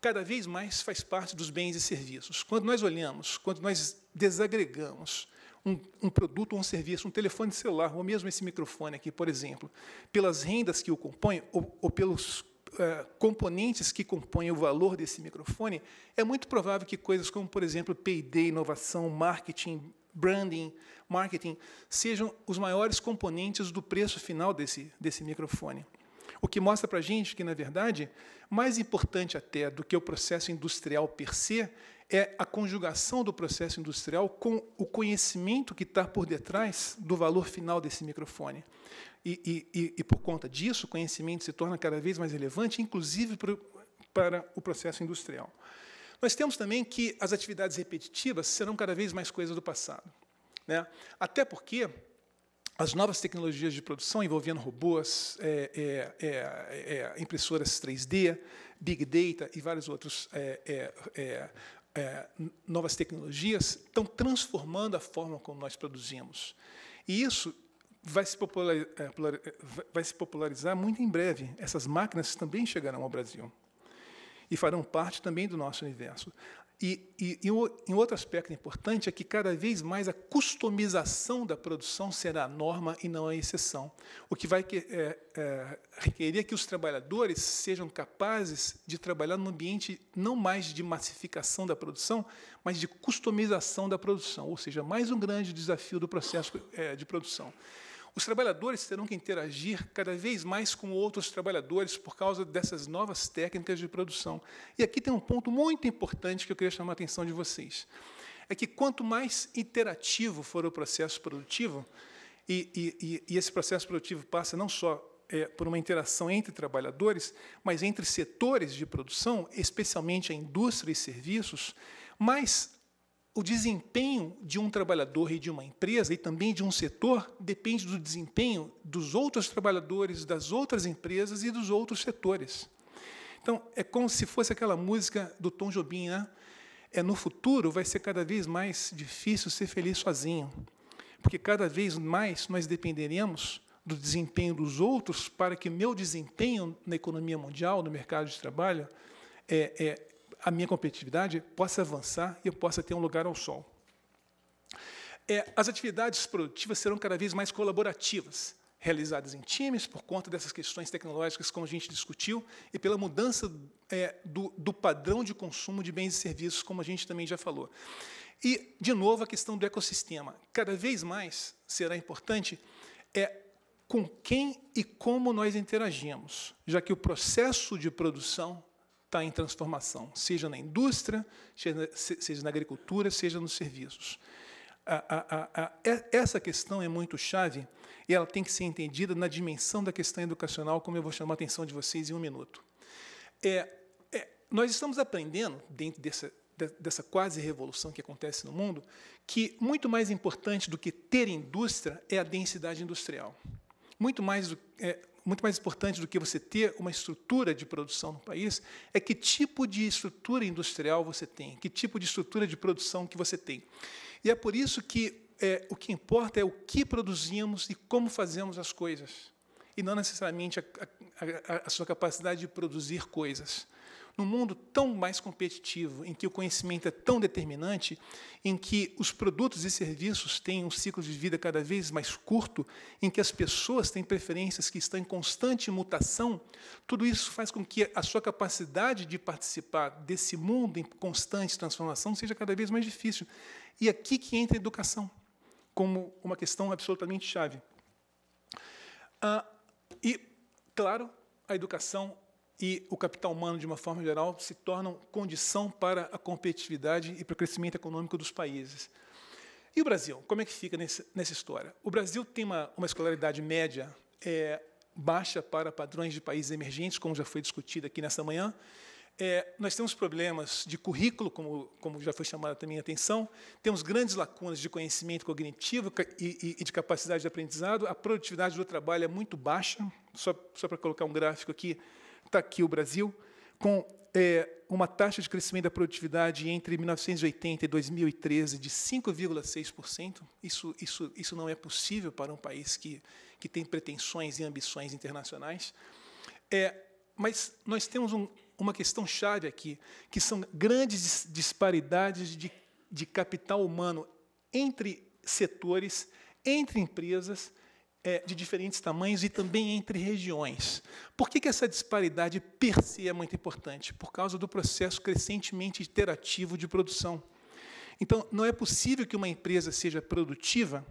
cada vez mais faz parte dos bens e serviços. Quando nós olhamos, quando nós desagregamos um, um produto ou um serviço, um telefone celular, ou mesmo esse microfone aqui, por exemplo, pelas rendas que o compõem ou, ou pelos eh, componentes que compõem o valor desse microfone, é muito provável que coisas como, por exemplo, P&D, inovação, marketing, branding, marketing, sejam os maiores componentes do preço final desse, desse microfone. O que mostra para a gente que, na verdade, mais importante até do que o processo industrial per se, é a conjugação do processo industrial com o conhecimento que está por detrás do valor final desse microfone. E, e, e, por conta disso, o conhecimento se torna cada vez mais relevante, inclusive para, para o processo industrial. Nós temos também que as atividades repetitivas serão cada vez mais coisas do passado. Né? Até porque as novas tecnologias de produção envolvendo robôs, é, é, é, impressoras 3D, Big Data e vários outros é, novas tecnologias estão transformando a forma como nós produzimos. E isso vai se, é, é, vai se popularizar muito em breve. Essas máquinas também chegarão ao Brasil e farão parte também do nosso universo. E, e, e um, outro aspecto importante é que cada vez mais a customização da produção será a norma e não a exceção, o que vai que, é, é, requerer que os trabalhadores sejam capazes de trabalhar num ambiente não mais de massificação da produção, mas de customização da produção, ou seja, mais um grande desafio do processo é, de produção. Os trabalhadores terão que interagir cada vez mais com outros trabalhadores por causa dessas novas técnicas de produção. E aqui tem um ponto muito importante que eu queria chamar a atenção de vocês. É que quanto mais interativo for o processo produtivo, e, e, e esse processo produtivo passa não só é, por uma interação entre trabalhadores, mas entre setores de produção, especialmente a indústria e serviços, mais o desempenho de um trabalhador e de uma empresa e também de um setor depende do desempenho dos outros trabalhadores, das outras empresas e dos outros setores. Então, é como se fosse aquela música do Tom Jobim, né? É no futuro vai ser cada vez mais difícil ser feliz sozinho, porque cada vez mais nós dependeremos do desempenho dos outros para que meu desempenho na economia mundial, no mercado de trabalho, é, é a minha competitividade possa avançar e eu possa ter um lugar ao sol. É, as atividades produtivas serão cada vez mais colaborativas, realizadas em times por conta dessas questões tecnológicas como a gente discutiu e pela mudança é, do, do padrão de consumo de bens e serviços, como a gente também já falou. E, de novo, a questão do ecossistema. Cada vez mais será importante é com quem e como nós interagimos, já que o processo de produção está em transformação, seja na indústria, seja na agricultura, seja nos serviços. A, a, a, essa questão é muito chave e ela tem que ser entendida na dimensão da questão educacional, como eu vou chamar a atenção de vocês em um minuto. É, é, nós estamos aprendendo, dentro dessa, dessa quase revolução que acontece no mundo, que muito mais importante do que ter indústria é a densidade industrial. Muito mais do, é, muito mais importante do que você ter uma estrutura de produção no país é que tipo de estrutura industrial você tem, que tipo de estrutura de produção que você tem. E é por isso que é, o que importa é o que produzimos e como fazemos as coisas, e não necessariamente a, a, a sua capacidade de produzir coisas. Num mundo tão mais competitivo, em que o conhecimento é tão determinante, em que os produtos e serviços têm um ciclo de vida cada vez mais curto, em que as pessoas têm preferências que estão em constante mutação, tudo isso faz com que a sua capacidade de participar desse mundo em constante transformação seja cada vez mais difícil. E aqui que entra a educação como uma questão absolutamente chave. Ah, e, claro, a educação e o capital humano, de uma forma geral, se tornam condição para a competitividade e para o crescimento econômico dos países. E o Brasil? Como é que fica nesse, nessa história? O Brasil tem uma, uma escolaridade média é, baixa para padrões de países emergentes, como já foi discutido aqui nessa manhã. É, nós temos problemas de currículo, como, como já foi chamada também a atenção, temos grandes lacunas de conhecimento cognitivo e, e de capacidade de aprendizado, a produtividade do trabalho é muito baixa, só, só para colocar um gráfico aqui, está aqui o Brasil, com é, uma taxa de crescimento da produtividade entre 1980 e 2013 de 5,6%. Isso, isso, isso não é possível para um país que, que tem pretensões e ambições internacionais. É, mas nós temos um, uma questão chave aqui, que são grandes disparidades de, de capital humano entre setores, entre empresas é, de diferentes tamanhos e também entre regiões. Por que, que essa disparidade per se é muito importante? Por causa do processo crescentemente iterativo de produção. Então, não é possível que uma empresa seja produtiva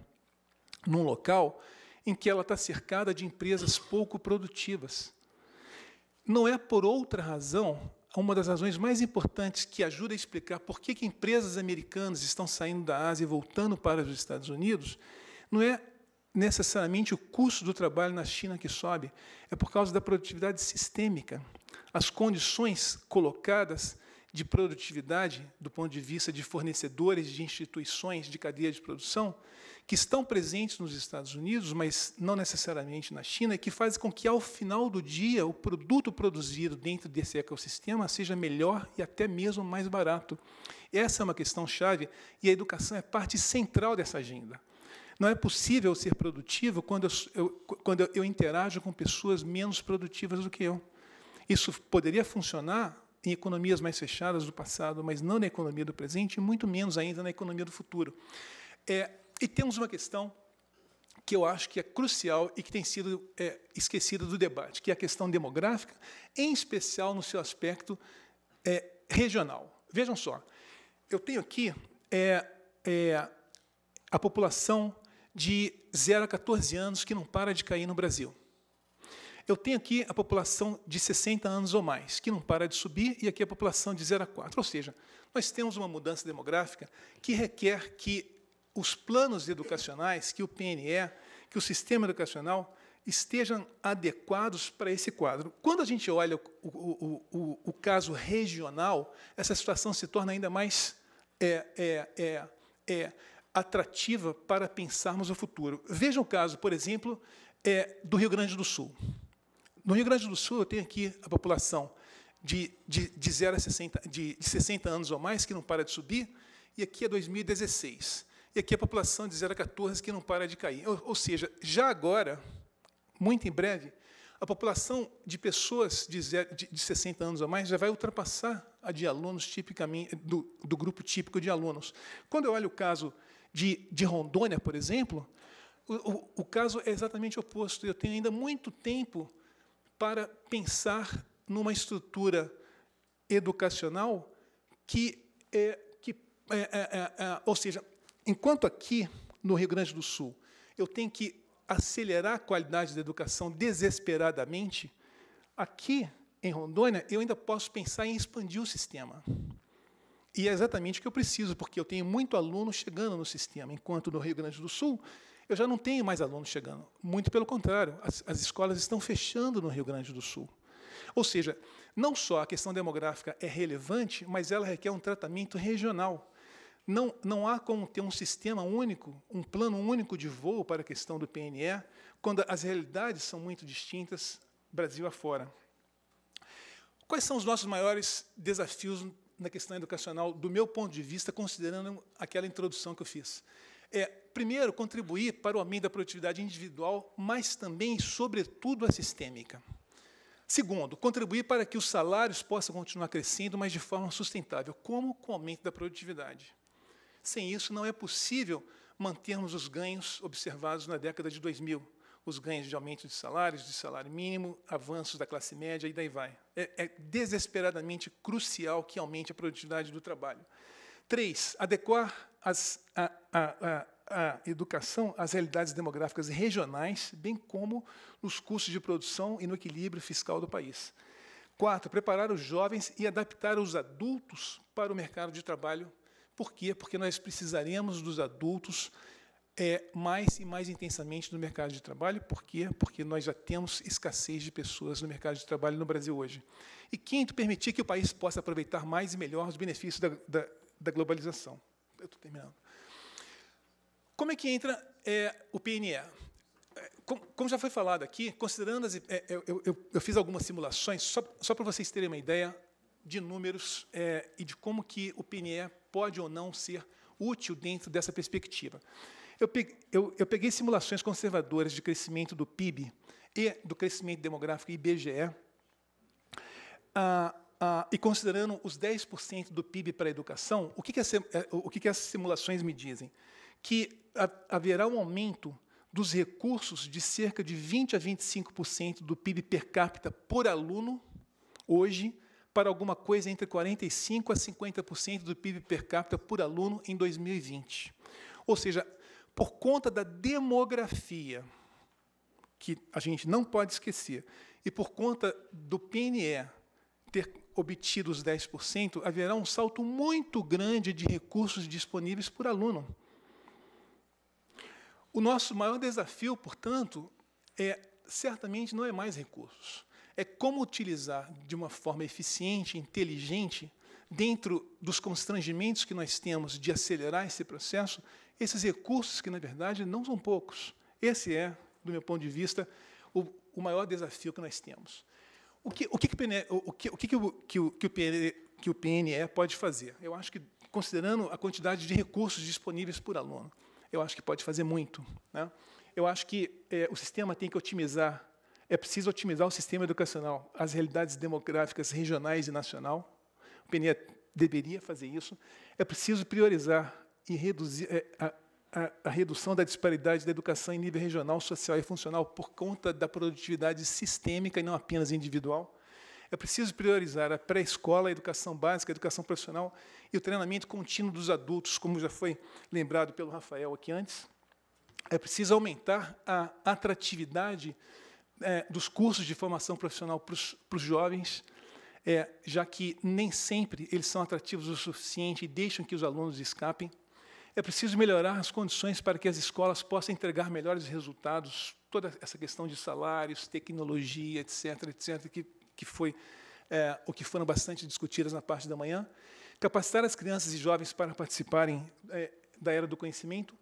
num local em que ela está cercada de empresas pouco produtivas. Não é por outra razão, uma das razões mais importantes que ajuda a explicar por que, que empresas americanas estão saindo da Ásia e voltando para os Estados Unidos, não é necessariamente o custo do trabalho na China que sobe, é por causa da produtividade sistêmica. As condições colocadas de produtividade, do ponto de vista de fornecedores, de instituições, de cadeia de produção, que estão presentes nos Estados Unidos, mas não necessariamente na China, que faz com que, ao final do dia, o produto produzido dentro desse ecossistema seja melhor e até mesmo mais barato. Essa é uma questão chave e a educação é parte central dessa agenda. Não é possível ser produtivo quando eu, eu, quando eu interajo com pessoas menos produtivas do que eu. Isso poderia funcionar em economias mais fechadas do passado, mas não na economia do presente, e muito menos ainda na economia do futuro. É, e temos uma questão que eu acho que é crucial e que tem sido é, esquecida do debate, que é a questão demográfica, em especial no seu aspecto é, regional. Vejam só, eu tenho aqui é, é a população de 0 a 14 anos que não para de cair no Brasil. Eu tenho aqui a população de 60 anos ou mais, que não para de subir, e aqui a população de 0 a 4. Ou seja, nós temos uma mudança demográfica que requer que os planos educacionais, que o PNE, que o sistema educacional estejam adequados para esse quadro. Quando a gente olha o, o, o, o caso regional, essa situação se torna ainda mais é, é, é, é atrativa para pensarmos o futuro. Veja o caso, por exemplo, é, do Rio Grande do Sul. No Rio Grande do Sul, eu tenho aqui a população de, de, de 0 a 60, de, de 60 anos ou mais, que não para de subir, e aqui é 2016. E aqui é a população de 0 a 14, que não para de cair. Ou, ou seja, já agora, muito em breve, a população de pessoas de, 0, de, de 60 anos ou mais já vai ultrapassar a de alunos tipicamente do, do grupo típico de alunos. Quando eu olho o caso de, de Rondônia, por exemplo, o, o, o caso é exatamente oposto. Eu tenho ainda muito tempo para pensar numa estrutura educacional que, é, que é, é, é, é, ou seja, enquanto aqui no Rio Grande do Sul eu tenho que acelerar a qualidade da educação desesperadamente, aqui em Rondônia eu ainda posso pensar em expandir o sistema. E é exatamente o que eu preciso, porque eu tenho muito aluno chegando no sistema, enquanto no Rio Grande do Sul eu já não tenho mais alunos chegando. Muito pelo contrário, as, as escolas estão fechando no Rio Grande do Sul. Ou seja, não só a questão demográfica é relevante, mas ela requer um tratamento regional. Não, não há como ter um sistema único, um plano único de voo para a questão do PNE, quando as realidades são muito distintas Brasil afora. Quais são os nossos maiores desafios na questão educacional, do meu ponto de vista, considerando aquela introdução que eu fiz. É, primeiro, contribuir para o aumento da produtividade individual, mas também, sobretudo, a sistêmica. Segundo, contribuir para que os salários possam continuar crescendo, mas de forma sustentável, como com o aumento da produtividade. Sem isso, não é possível mantermos os ganhos observados na década de 2000, os ganhos de aumento de salários, de salário mínimo, avanços da classe média e daí vai. É, é desesperadamente crucial que aumente a produtividade do trabalho. Três, adequar as, a, a, a a educação às realidades demográficas regionais, bem como nos custos de produção e no equilíbrio fiscal do país. Quarto, preparar os jovens e adaptar os adultos para o mercado de trabalho. Por quê? Porque nós precisaremos dos adultos é, mais e mais intensamente no mercado de trabalho. Por quê? Porque nós já temos escassez de pessoas no mercado de trabalho no Brasil hoje. E quinto, permitir que o país possa aproveitar mais e melhor os benefícios da, da, da globalização. Eu estou terminando. Como é que entra é, o PNE? É, como já foi falado aqui, considerando as. É, é, eu, eu, eu, fiz algumas simulações, só, só para vocês terem uma ideia de números é, e de como que o PNE pode ou não ser útil dentro dessa perspectiva. Eu peguei, eu, eu peguei simulações conservadoras de crescimento do PIB e do crescimento demográfico IBGE, ah, ah, e considerando os 10% do PIB para a educação, o que, que, as, eh, o que, que as simulações me dizem? Que haverá um aumento dos recursos de cerca de 20% a 25% do PIB per capita por aluno, hoje, para alguma coisa entre 45% a 50% do PIB per capita por aluno em 2020. Ou seja, por conta da demografia, que a gente não pode esquecer, e por conta do PNE ter obtido os 10%, haverá um salto muito grande de recursos disponíveis por aluno. O nosso maior desafio, portanto, é certamente não é mais recursos, é como utilizar de uma forma eficiente, inteligente, dentro dos constrangimentos que nós temos de acelerar esse processo, esses recursos que, na verdade, não são poucos. Esse é, do meu ponto de vista, o, o maior desafio que nós temos. O que o, que, o, que, o, que, o, que, o PNE, que o PNE pode fazer? Eu acho que, considerando a quantidade de recursos disponíveis por aluno, eu acho que pode fazer muito. Né? Eu acho que é, o sistema tem que otimizar, é preciso otimizar o sistema educacional, as realidades demográficas regionais e nacional. O PNE deveria fazer isso. É preciso priorizar e reduzir é, a, a, a redução da disparidade da educação em nível regional, social e funcional por conta da produtividade sistêmica e não apenas individual. É preciso priorizar a pré-escola, a educação básica, a educação profissional e o treinamento contínuo dos adultos, como já foi lembrado pelo Rafael aqui antes. É preciso aumentar a atratividade é, dos cursos de formação profissional para os jovens, é, já que nem sempre eles são atrativos o suficiente e deixam que os alunos escapem. É preciso melhorar as condições para que as escolas possam entregar melhores resultados, toda essa questão de salários, tecnologia, etc., etc., que, que foi é, o que foram bastante discutidas na parte da manhã. Capacitar as crianças e jovens para participarem é, da era do conhecimento,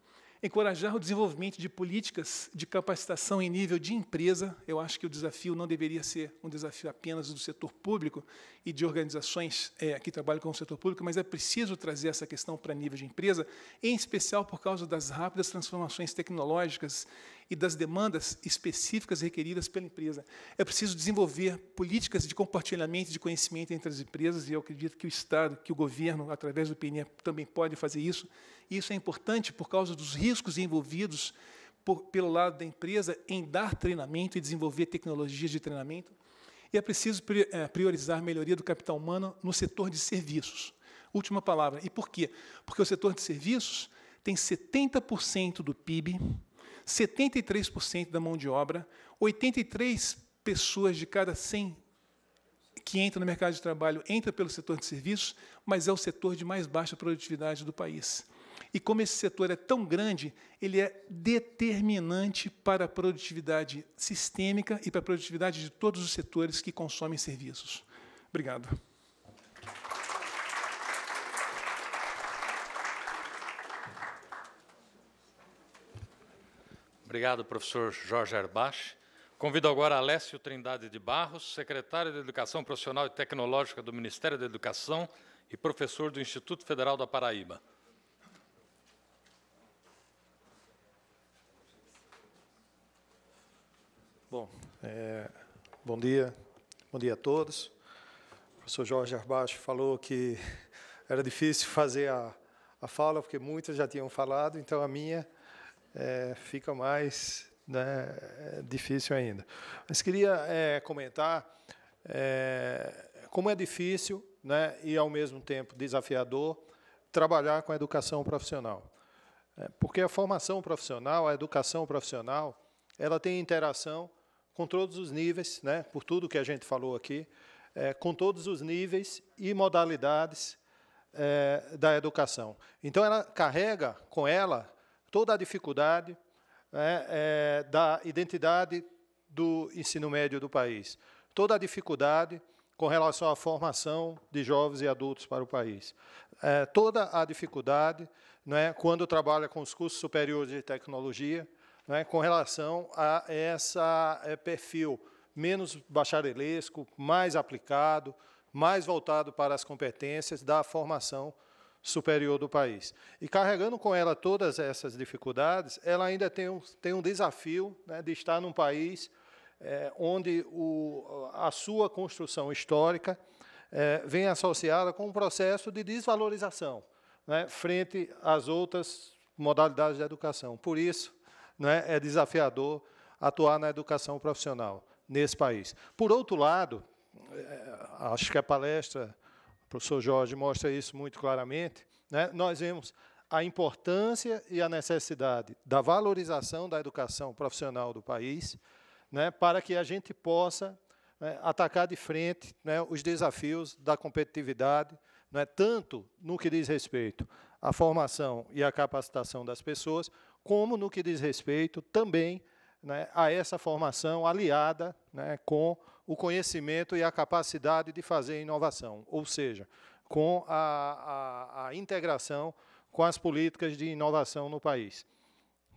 Encorajar o desenvolvimento de políticas de capacitação em nível de empresa. Eu acho que o desafio não deveria ser um desafio apenas do setor público e de organizações é, que trabalham com o setor público, mas é preciso trazer essa questão para nível de empresa, em especial por causa das rápidas transformações tecnológicas e das demandas específicas requeridas pela empresa. É preciso desenvolver políticas de compartilhamento de conhecimento entre as empresas, e eu acredito que o Estado, que o governo, através do PNE, também pode fazer isso isso é importante por causa dos riscos envolvidos por, pelo lado da empresa em dar treinamento e desenvolver tecnologias de treinamento. E é preciso eh, priorizar a melhoria do capital humano no setor de serviços. Última palavra. E por quê? Porque o setor de serviços tem 70% do PIB, 73% da mão de obra, 83 pessoas de cada 100 que entram no mercado de trabalho entram pelo setor de serviços, mas é o setor de mais baixa produtividade do país. E como esse setor é tão grande, ele é determinante para a produtividade sistêmica e para a produtividade de todos os setores que consomem serviços. Obrigado. Obrigado, professor Jorge Herbach. Convido agora Alessio Trindade de Barros, secretário de Educação Profissional e Tecnológica do Ministério da Educação e professor do Instituto Federal da Paraíba. Bom, é, bom dia, bom dia a todos. O professor Jorge Arbacho falou que era difícil fazer a, a fala, porque muitas já tinham falado, então a minha é, fica mais né, é, difícil ainda. Mas queria é, comentar é, como é difícil né, e, ao mesmo tempo, desafiador trabalhar com a educação profissional. É, porque a formação profissional, a educação profissional, ela tem interação com todos os níveis, né, por tudo que a gente falou aqui, é, com todos os níveis e modalidades é, da educação. Então, ela carrega com ela toda a dificuldade né, é, da identidade do ensino médio do país, toda a dificuldade com relação à formação de jovens e adultos para o país, é, toda a dificuldade né, quando trabalha com os cursos superiores de tecnologia, né, com relação a essa é, perfil menos bacharelesco, mais aplicado, mais voltado para as competências da formação superior do país. E carregando com ela todas essas dificuldades, ela ainda tem um, tem um desafio né, de estar num país é, onde o, a sua construção histórica é, vem associada com um processo de desvalorização né, frente às outras modalidades de educação. Por isso, né, é desafiador atuar na educação profissional nesse país. Por outro lado, eh, acho que a palestra, o professor Jorge mostra isso muito claramente, né, nós vemos a importância e a necessidade da valorização da educação profissional do país, né, para que a gente possa né, atacar de frente né, os desafios da competitividade, né? tanto no que diz respeito à formação e à capacitação das pessoas, como no que diz respeito também né, a essa formação aliada né, com o conhecimento e a capacidade de fazer inovação, ou seja, com a, a, a integração com as políticas de inovação no país.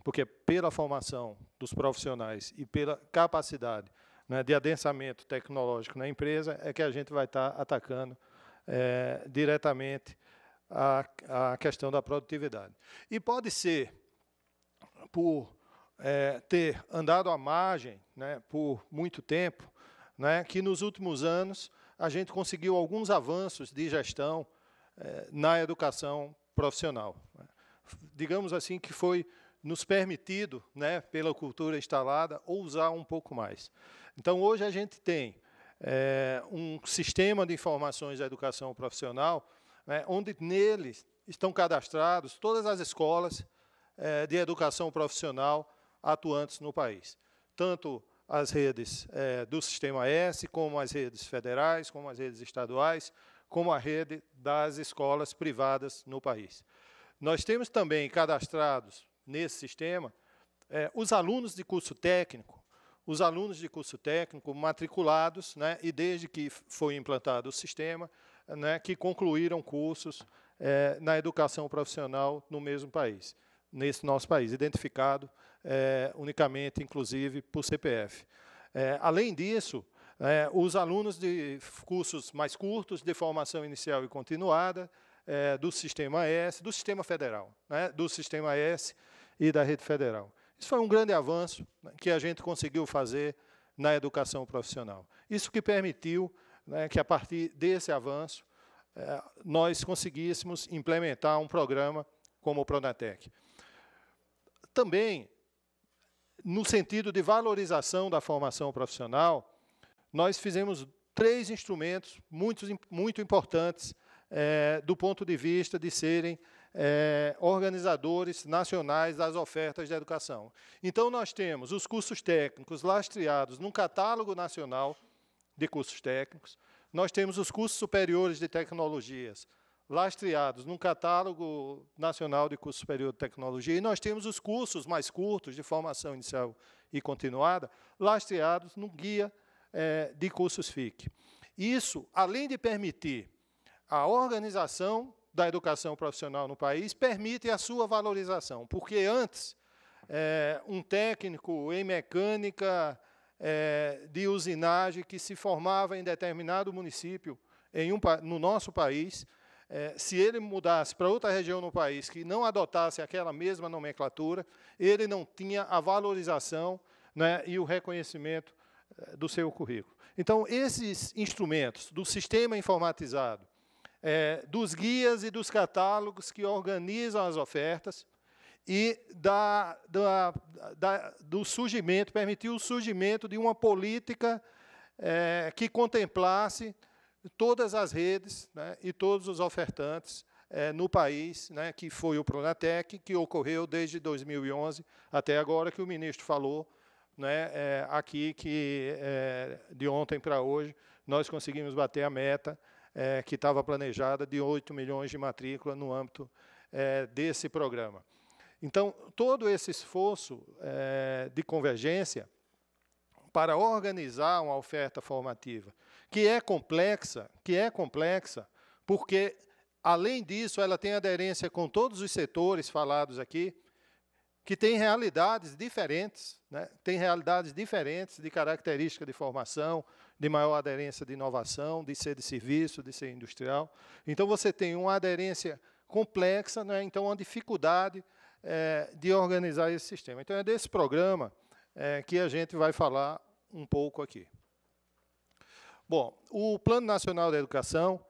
Porque pela formação dos profissionais e pela capacidade né, de adensamento tecnológico na empresa é que a gente vai estar atacando é, diretamente a, a questão da produtividade. E pode ser por é, ter andado à margem né, por muito tempo, né, que nos últimos anos a gente conseguiu alguns avanços de gestão é, na educação profissional. Digamos assim que foi nos permitido, né, pela cultura instalada, ousar um pouco mais. Então, hoje a gente tem é, um sistema de informações da educação profissional, né, onde neles estão cadastrados todas as escolas é, de educação profissional atuantes no país. Tanto as redes é, do Sistema S, como as redes federais, como as redes estaduais, como a rede das escolas privadas no país. Nós temos também cadastrados nesse sistema é, os alunos de curso técnico, os alunos de curso técnico matriculados, né, e desde que foi implantado o sistema, né, que concluíram cursos na educação profissional no mesmo país nesse nosso país, identificado é, unicamente, inclusive, por CPF. É, além disso, é, os alunos de cursos mais curtos, de formação inicial e continuada, é, do Sistema ES, do Sistema Federal, né, do Sistema ES e da Rede Federal. Isso foi um grande avanço né, que a gente conseguiu fazer na educação profissional. Isso que permitiu né, que, a partir desse avanço, é, nós conseguíssemos implementar um programa como o Pronatec. Também, no sentido de valorização da formação profissional, nós fizemos três instrumentos muito, muito importantes é, do ponto de vista de serem é, organizadores nacionais das ofertas de educação. Então, nós temos os cursos técnicos lastreados num catálogo nacional de cursos técnicos, nós temos os cursos superiores de tecnologias lastreados num catálogo nacional de curso superior de tecnologia, e nós temos os cursos mais curtos, de formação inicial e continuada, lastreados no guia é, de cursos FIC. Isso, além de permitir a organização da educação profissional no país, permite a sua valorização, porque antes, é, um técnico em mecânica é, de usinagem que se formava em determinado município, em um, no nosso país, é, se ele mudasse para outra região no país que não adotasse aquela mesma nomenclatura, ele não tinha a valorização né, e o reconhecimento é, do seu currículo. Então, esses instrumentos do sistema informatizado, é, dos guias e dos catálogos que organizam as ofertas e da, da, da, do surgimento, permitiu o surgimento de uma política é, que contemplasse todas as redes né, e todos os ofertantes é, no país, né, que foi o Pronatec, que ocorreu desde 2011 até agora, que o ministro falou né, é, aqui, que é, de ontem para hoje nós conseguimos bater a meta é, que estava planejada de 8 milhões de matrícula no âmbito é, desse programa. Então, todo esse esforço é, de convergência para organizar uma oferta formativa que é complexa, que é complexa, porque além disso ela tem aderência com todos os setores falados aqui, que tem realidades diferentes, né? tem realidades diferentes de característica de formação, de maior aderência de inovação, de ser de serviço, de ser industrial. Então você tem uma aderência complexa, né? então uma dificuldade é, de organizar esse sistema. Então é desse programa é, que a gente vai falar um pouco aqui. Bom, o Plano Nacional da Educação,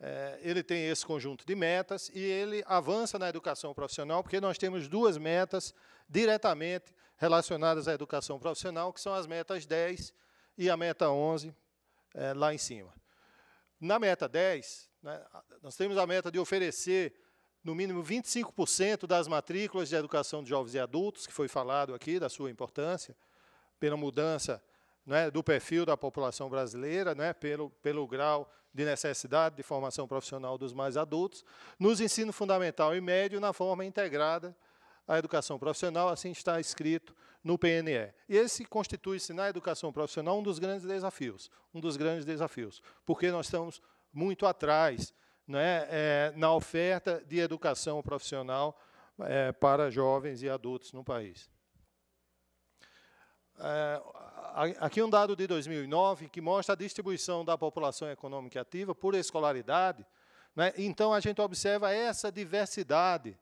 é, ele tem esse conjunto de metas e ele avança na educação profissional, porque nós temos duas metas diretamente relacionadas à educação profissional, que são as metas 10 e a meta 11, é, lá em cima. Na meta 10, né, nós temos a meta de oferecer no mínimo 25% das matrículas de educação de jovens e adultos, que foi falado aqui, da sua importância, pela mudança né, do perfil da população brasileira, né, pelo, pelo grau de necessidade de formação profissional dos mais adultos, nos ensino fundamental e médio, na forma integrada à educação profissional, assim está escrito no PNE. E esse constitui-se na educação profissional um dos grandes desafios, um dos grandes desafios, porque nós estamos muito atrás né, é, na oferta de educação profissional é, para jovens e adultos no país. É, aqui um dado de 2009 que mostra a distribuição da população econômica ativa por escolaridade. Né? Então, a gente observa essa diversidade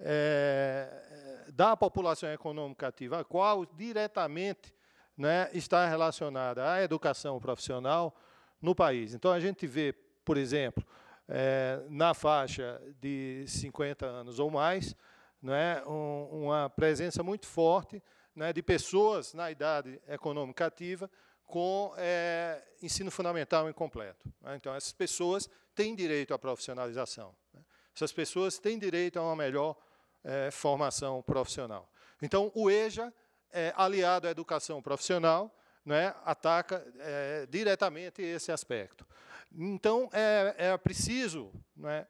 é, da população econômica ativa, a qual diretamente né, está relacionada à educação profissional no país. Então, a gente vê, por exemplo, é, na faixa de 50 anos ou mais, né, um, uma presença muito forte né, de pessoas na idade econômica ativa com é, ensino fundamental incompleto. Né? Então, essas pessoas têm direito à profissionalização. Né? Essas pessoas têm direito a uma melhor é, formação profissional. Então, o EJA, é, aliado à educação profissional, né, ataca é, diretamente esse aspecto. Então, é, é preciso né,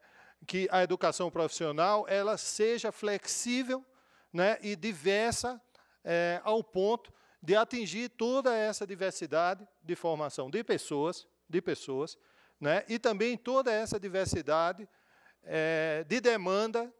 que a educação profissional ela seja flexível né, e diversa é, ao ponto de atingir toda essa diversidade de formação de pessoas, de pessoas, né, e também toda essa diversidade é, de demanda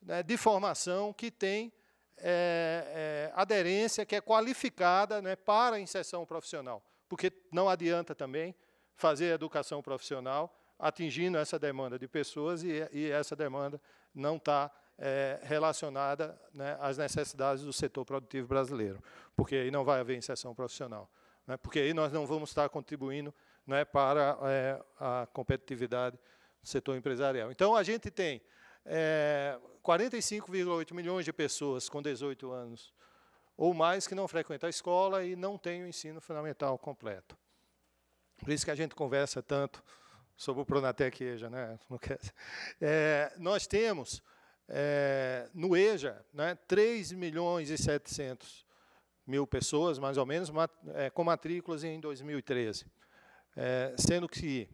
né, de formação que tem é, é aderência, que é qualificada né, para a inserção profissional. Porque não adianta também fazer educação profissional atingindo essa demanda de pessoas e, e essa demanda não está é, relacionada né, às necessidades do setor produtivo brasileiro, porque aí não vai haver inserção profissional, né, porque aí nós não vamos estar contribuindo né, para é, a competitividade do setor empresarial. Então, a gente tem é, 45,8 milhões de pessoas com 18 anos ou mais que não frequentam a escola e não têm o ensino fundamental completo. Por isso que a gente conversa tanto sobre o Pronatec EJA. Né? É, nós temos é, no EJA, né, 3 milhões e 700 mil pessoas, mais ou menos, mat é, com matrículas em 2013, é, sendo que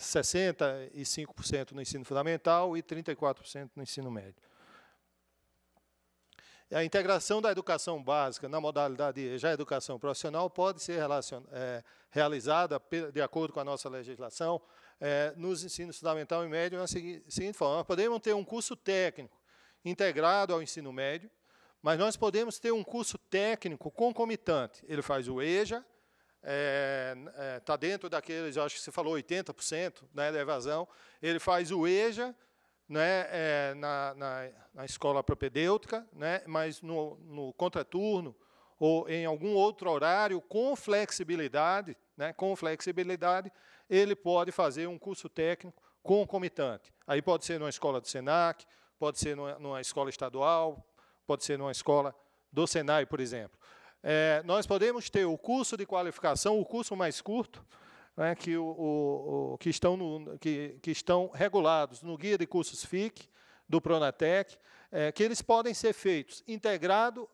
65% no ensino fundamental e 34% no ensino médio. A integração da educação básica na modalidade já educação profissional pode ser é, realizada de acordo com a nossa legislação é, nos ensinos fundamental e médio na é seguinte forma: nós podemos ter um curso técnico integrado ao ensino médio, mas nós podemos ter um curso técnico concomitante. Ele faz o EJA, está é, é, tá dentro daqueles, acho que você falou, 80% né, da evasão. Ele faz o EJA né, é, na, na, na, escola propedêutica, né, mas no, no contraturno ou em algum outro horário, com flexibilidade, né, com flexibilidade, ele pode fazer um curso técnico concomitante. Aí pode ser numa escola do SENAC, pode ser numa, escola estadual, pode ser numa escola do SENAI, por exemplo. É, nós podemos ter o curso de qualificação, o curso mais curto, né, que, o, o, que, estão no, que, que, estão regulados no Guia de Cursos FIC, do Pronatec, é, que eles podem ser feitos integrado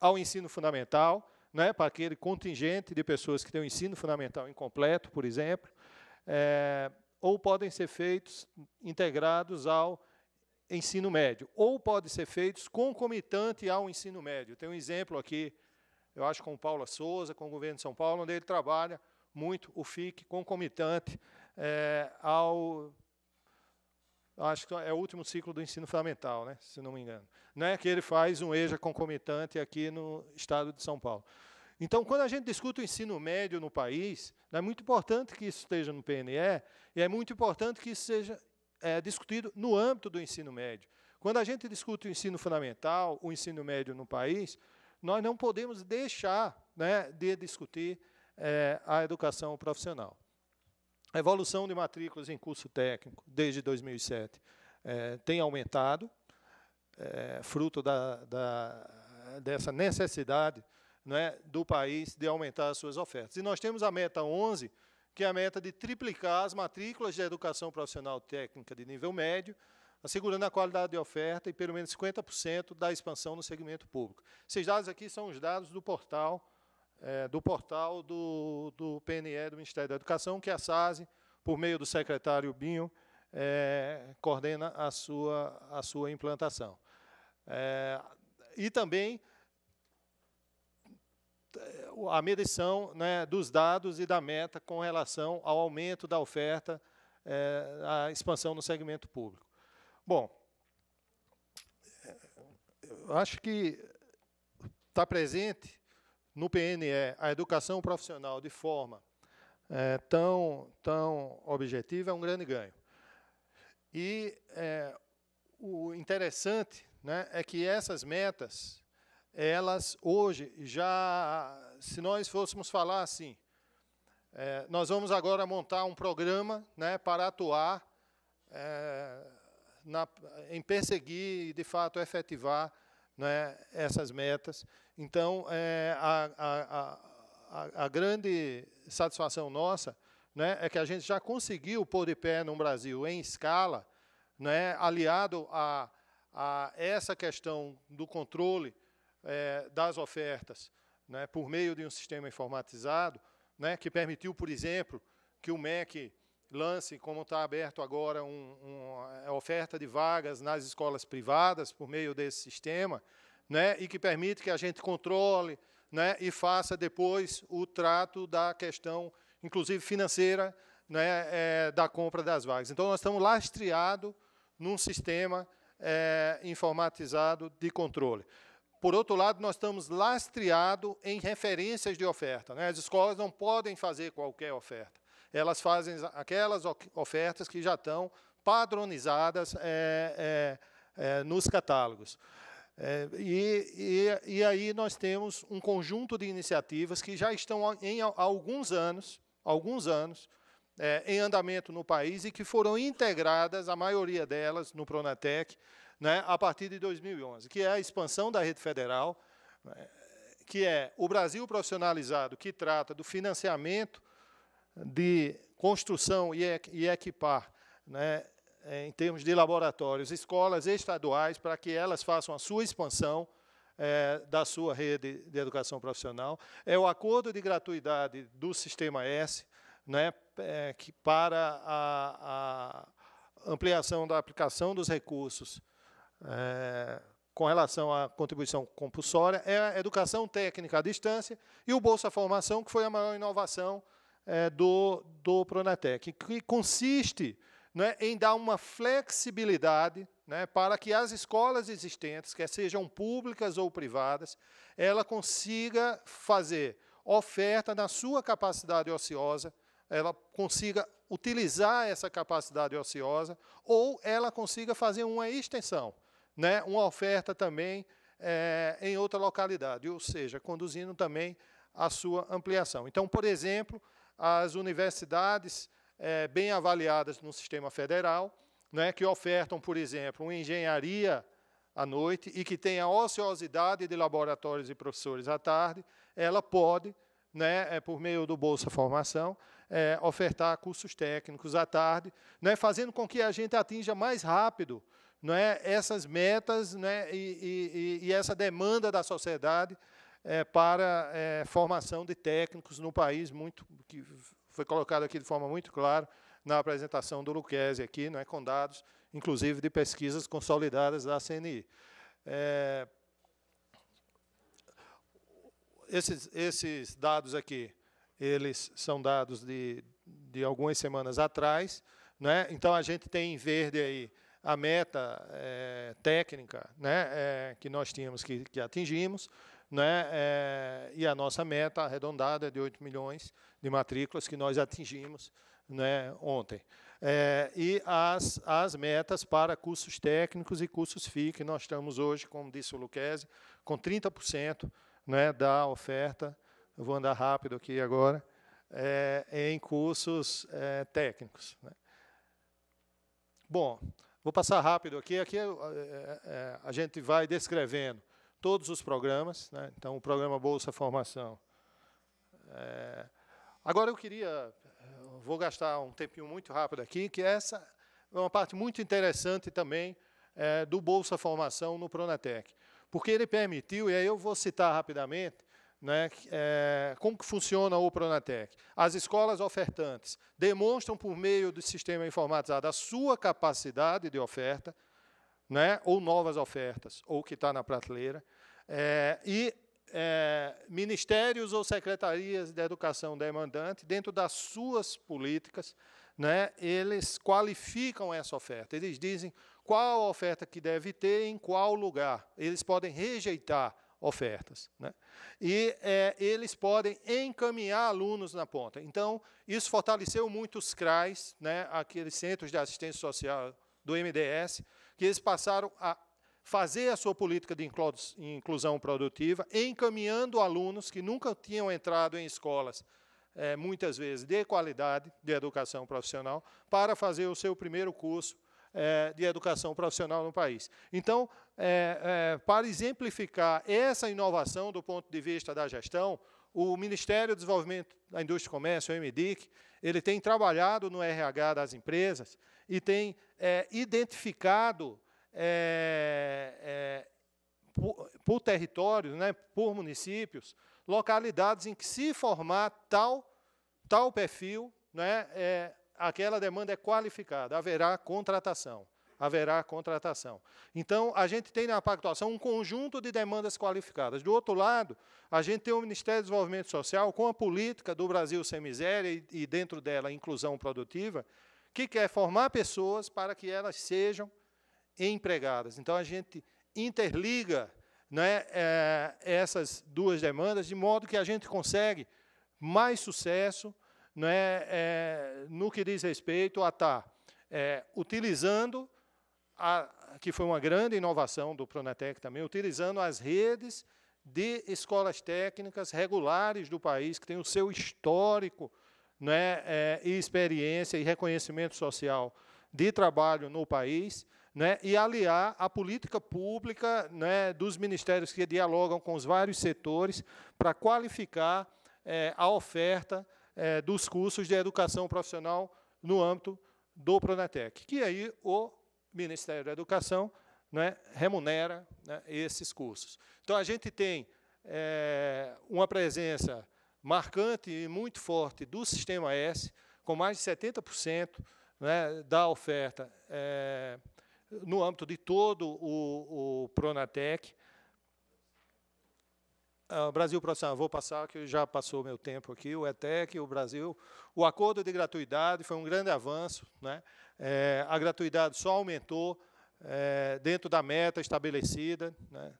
ao ensino fundamental, né, para aquele contingente de pessoas que têm o ensino fundamental incompleto, por exemplo, é, ou podem ser feitos integrados ao ensino médio, ou podem ser feitos concomitante ao ensino médio. Tem um exemplo aqui, eu acho, com o Paula Souza, com o governo de São Paulo, onde ele trabalha muito o FIC concomitante é, ao. Acho que é o último ciclo do ensino fundamental, né, se não me engano. né que ele faz um EJA concomitante aqui no estado de São Paulo. Então, quando a gente discute o ensino médio no país, é muito importante que isso esteja no PNE e é muito importante que isso seja é, discutido no âmbito do ensino médio. Quando a gente discute o ensino fundamental, o ensino médio no país, nós não podemos deixar né, de discutir é, a educação profissional. A evolução de matrículas em curso técnico desde 2007 é, tem aumentado, é, fruto da, da, dessa necessidade né, do país de aumentar as suas ofertas. E nós temos a meta 11, que é a meta de triplicar as matrículas de educação profissional técnica de nível médio, assegurando a qualidade de oferta e pelo menos 50% da expansão no segmento público. Esses dados aqui são os dados do portal é, do portal do, do PNE, do Ministério da Educação, que a SASE, por meio do secretário Binho, é, coordena a sua, a sua implantação. É, e também a medição né, dos dados e da meta com relação ao aumento da oferta, é, eh, a expansão no segmento público. Bom, eh, eu acho que está presente no PNE a educação profissional de forma é, tão, tão objetiva é um grande ganho. E é, o interessante né, é que essas metas elas hoje já, se nós fôssemos falar assim, é, nós vamos agora montar um programa né, para atuar é, na, em perseguir e, de fato, efetivar né, essas metas. Então, é, a, a, a, a, grande satisfação nossa né, é que a gente já conseguiu pôr de pé no Brasil em escala, né, aliado a, a essa questão do controle é, das ofertas né, por meio de um sistema informatizado, né, que permitiu, por exemplo, que o MEC lance, como está aberto agora, um, uma é, oferta de vagas nas escolas privadas por meio desse sistema, né, e que permite que a gente controle né, e faça depois o trato da questão, inclusive financeira, né, é, da compra das vagas. Então, nós estamos lastreados num sistema é, informatizado de controle. Por outro lado, nós estamos lastreados em referências de oferta. Né? As escolas não podem fazer qualquer oferta. Elas fazem aquelas ofertas que já estão padronizadas é, é, é, nos catálogos. É, e, e, e, aí nós temos um conjunto de iniciativas que já estão em alguns anos, alguns anos, é, em andamento no país e que foram integradas, a maioria delas, no Pronatec, né, a partir de 2011, que é a expansão da rede federal, né, que é o Brasil profissionalizado, que trata do financiamento de construção e equipar, né, eh, em termos de laboratórios, escolas estaduais, para que elas façam a sua expansão é, da sua rede de educação profissional. É o acordo de gratuidade do Sistema S, né, é, que para a, a ampliação da aplicação dos recursos é, com relação à contribuição compulsória é a educação técnica à distância e o Bolsa Formação, que foi a maior inovação é, do, do Pronatec, que consiste né, em dar uma flexibilidade né, para que as escolas existentes, quer sejam públicas ou privadas, ela consiga fazer oferta na sua capacidade ociosa, ela consiga utilizar essa capacidade ociosa, ou ela consiga fazer uma extensão né, uma oferta também é, em outra localidade, ou seja, conduzindo também a sua ampliação. Então, por exemplo, as universidades é, bem avaliadas no sistema federal, né, que ofertam, por exemplo, uma engenharia à noite e que tem a ociosidade de laboratórios e professores à tarde, ela pode, né, eh, por meio do Bolsa Formação, é, ofertar cursos técnicos à tarde, né, fazendo com que a gente atinja mais rápido não é, essas metas não é, e, e, e essa demanda da sociedade é, para é, formação de técnicos no país, muito que foi colocado aqui de forma muito clara na apresentação do Luquezzi aqui, não é, com dados, inclusive, de pesquisas consolidadas da CNI. É, esses, esses dados aqui, eles são dados de, de algumas semanas atrás, né? então a gente tem em verde aí a meta é, técnica né, é, que nós tínhamos que, que atingimos, né, é, e a nossa meta arredondada é de 8 milhões de matrículas que nós atingimos né, ontem. e as, as metas para cursos técnicos e cursos FIC, nós estamos hoje, como disse o Luquezzi, com 30% né, da oferta, eu vou andar rápido aqui agora, em cursos técnicos. Né. Bom, Vou passar rápido aqui. Aqui é, é, é, a gente vai descrevendo todos os programas. Né? Então, o programa Bolsa Formação. É, agora eu queria, eu vou gastar um tempinho muito rápido aqui, que essa é uma parte muito interessante também é, do Bolsa Formação no Pronatec, porque ele permitiu, e aí eu vou citar rapidamente, né, é, como que funciona o Pronatec? As escolas ofertantes demonstram por meio do sistema informatizado a sua capacidade de oferta, né, ou novas ofertas, ou que está na prateleira, é, e é, ministérios ou secretarias da educação demandante, dentro das suas políticas, né, eles qualificam essa oferta. Eles dizem qual a oferta que deve ter em qual lugar. Eles podem rejeitar ofertas. Né? E é, eles podem encaminhar alunos na ponta. Então, isso fortaleceu muito os CRAs, né, aqueles centros de assistência social do MDS, que eles passaram a fazer a sua política de inclusão produtiva, encaminhando alunos que nunca tinham entrado em escolas, é, muitas vezes de qualidade, de educação profissional, para fazer o seu primeiro curso é, de educação profissional no país. Então, é, é, para exemplificar essa inovação do ponto de vista da gestão, o Ministério do Desenvolvimento da Indústria e Comércio, o MDIC, ele tem trabalhado no RH das empresas e tem é, identificado é, é, por, por territórios, né, por municípios, localidades em que se formar tal, tal perfil, né, é, aquela demanda é qualificada, haverá contratação haverá contratação. Então, a gente tem na pactuação um conjunto de demandas qualificadas. Do outro lado, a gente tem o Ministério do Desenvolvimento Social com a política do Brasil Sem Miséria e, e dentro dela, a inclusão produtiva, que quer formar pessoas para que elas sejam empregadas. Então, a gente interliga né, é, essas duas demandas de modo que a gente consegue mais sucesso né, é, no que diz respeito a estar tá, é, utilizando a, que foi uma grande inovação do Pronatec também, utilizando as redes de escolas técnicas regulares do país, que tem o seu histórico né, é, e experiência e reconhecimento social de trabalho no país, né, e aliar a política pública né, dos ministérios que dialogam com os vários setores para qualificar é, a oferta é, dos cursos de educação profissional no âmbito do Pronatec, que aí o Ministério da Educação né, remunera né, esses cursos. Então, a gente tem é, uma presença marcante e muito forte do Sistema S, com mais de 70% né, da oferta é, no âmbito de todo o, o Pronatec. O ah, Brasil Profissional, vou passar, que já passou meu tempo aqui, o ETEC, o Brasil. O acordo de gratuidade foi um grande avanço. Né? É, a gratuidade só aumentou é, dentro da meta estabelecida né,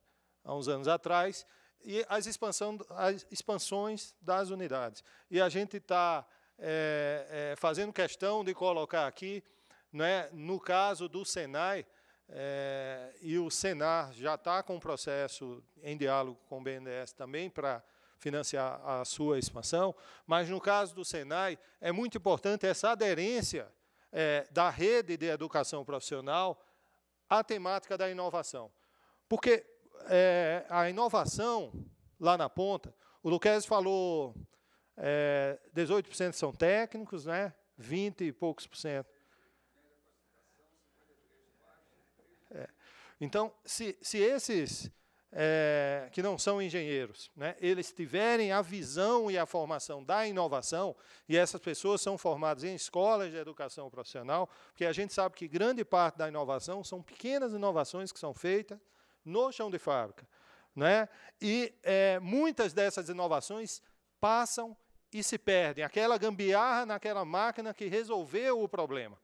há uns anos atrás, e as, expansão, as expansões das unidades. E a gente está é, é, fazendo questão de colocar aqui, né, no caso do Senai, é, e o Senar já está com um processo em diálogo com o BNDES também para financiar a sua expansão, mas no caso do Senai, é muito importante essa aderência é, da rede de educação profissional a temática da inovação. Porque é, a inovação, lá na ponta, o Luquez falou é, 18% são técnicos, né? 20 e poucos por cento. É. Então, se, se esses é, que não são engenheiros, né, eles tiverem a visão e a formação da inovação, e essas pessoas são formadas em escolas de educação profissional, porque a gente sabe que grande parte da inovação são pequenas inovações que são feitas no chão de fábrica. Né, e é, muitas dessas inovações passam e se perdem. Aquela gambiarra naquela máquina que resolveu o problema.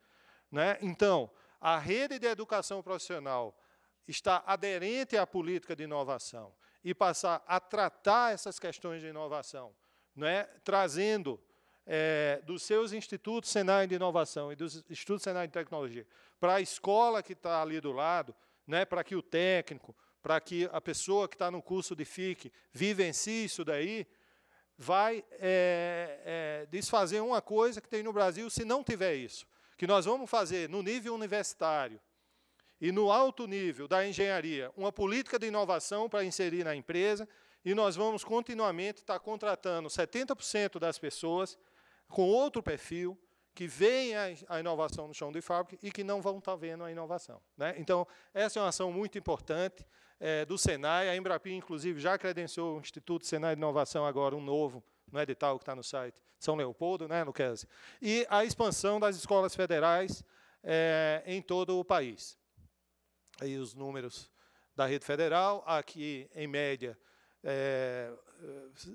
Né? Então, a rede de educação profissional está aderente à política de inovação e passar a tratar essas questões de inovação, é? trazendo é, dos seus institutos Senai de Inovação e dos Institutos Senai de Tecnologia para a escola que está ali do lado, né, para que o técnico, para que a pessoa que está no curso de FIC vivencie isso daí, vai é, é, desfazer uma coisa que tem no Brasil se não tiver isso. Que nós vamos fazer no nível universitário, e no alto nível da engenharia uma política de inovação para inserir na empresa, e nós vamos continuamente estar contratando 70% das pessoas com outro perfil, que veem a inovação no chão de fábrica e que não vão estar vendo a inovação. Né? Então, essa é uma ação muito importante é, do Senai. A Embrapi, inclusive, já credenciou o Instituto Senai de Inovação, agora um novo, no edital que está no site, São Leopoldo, né, Luquezzi? E a expansão das escolas federais é, em todo o país aí os números da rede federal, aqui, em média, é,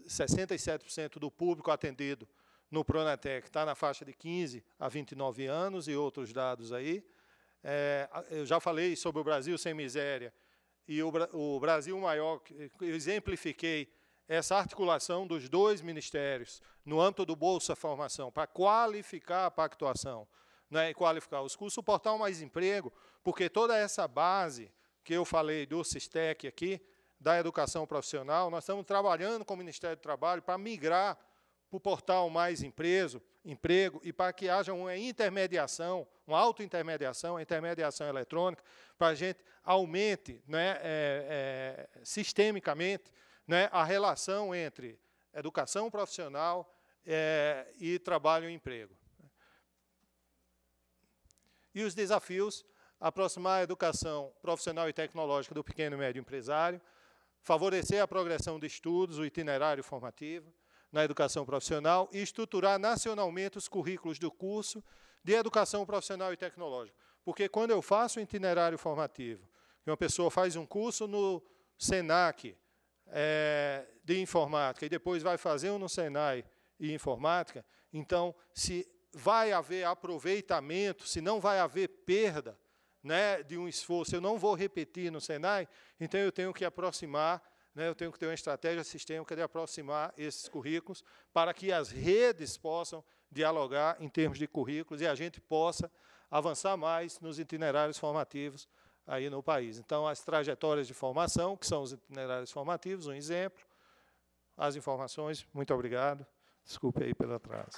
67% do público atendido no Pronatec está na faixa de 15 a 29 anos e outros dados aí. É, eu já falei sobre o Brasil sem miséria e o, o Brasil maior, eu exemplifiquei essa articulação dos dois ministérios no âmbito do Bolsa Formação para qualificar a pactuação né, e qualificar os cursos, o portal Mais Emprego, porque toda essa base que eu falei do Sistec aqui, da educação profissional, nós estamos trabalhando com o Ministério do Trabalho para migrar para o portal Mais Empreso, Emprego e para que haja uma intermediação, uma auto-intermediação, a intermediação eletrônica, para a gente aumente né, é, é, sistemicamente né, a relação entre educação profissional é, e trabalho e emprego e os desafios, aproximar a educação profissional e tecnológica do pequeno e médio empresário, favorecer a progressão de estudos, o itinerário formativo na educação profissional e estruturar nacionalmente os currículos do curso de educação profissional e tecnológica. Porque quando eu faço um itinerário formativo, que uma pessoa faz um curso no SENAC é, de informática e depois vai fazer um no SENAI de informática, então, se vai haver aproveitamento, se não vai haver perda né, de um esforço, eu não vou repetir no Senai, então eu tenho que aproximar, né, eu tenho que ter uma estratégia sistêmica de aproximar esses currículos para que as redes possam dialogar em termos de currículos e a gente possa avançar mais nos itinerários formativos aí no país. Então, as trajetórias de formação, que são os itinerários formativos, um exemplo. As informações, muito obrigado. Desculpe aí pelo atraso.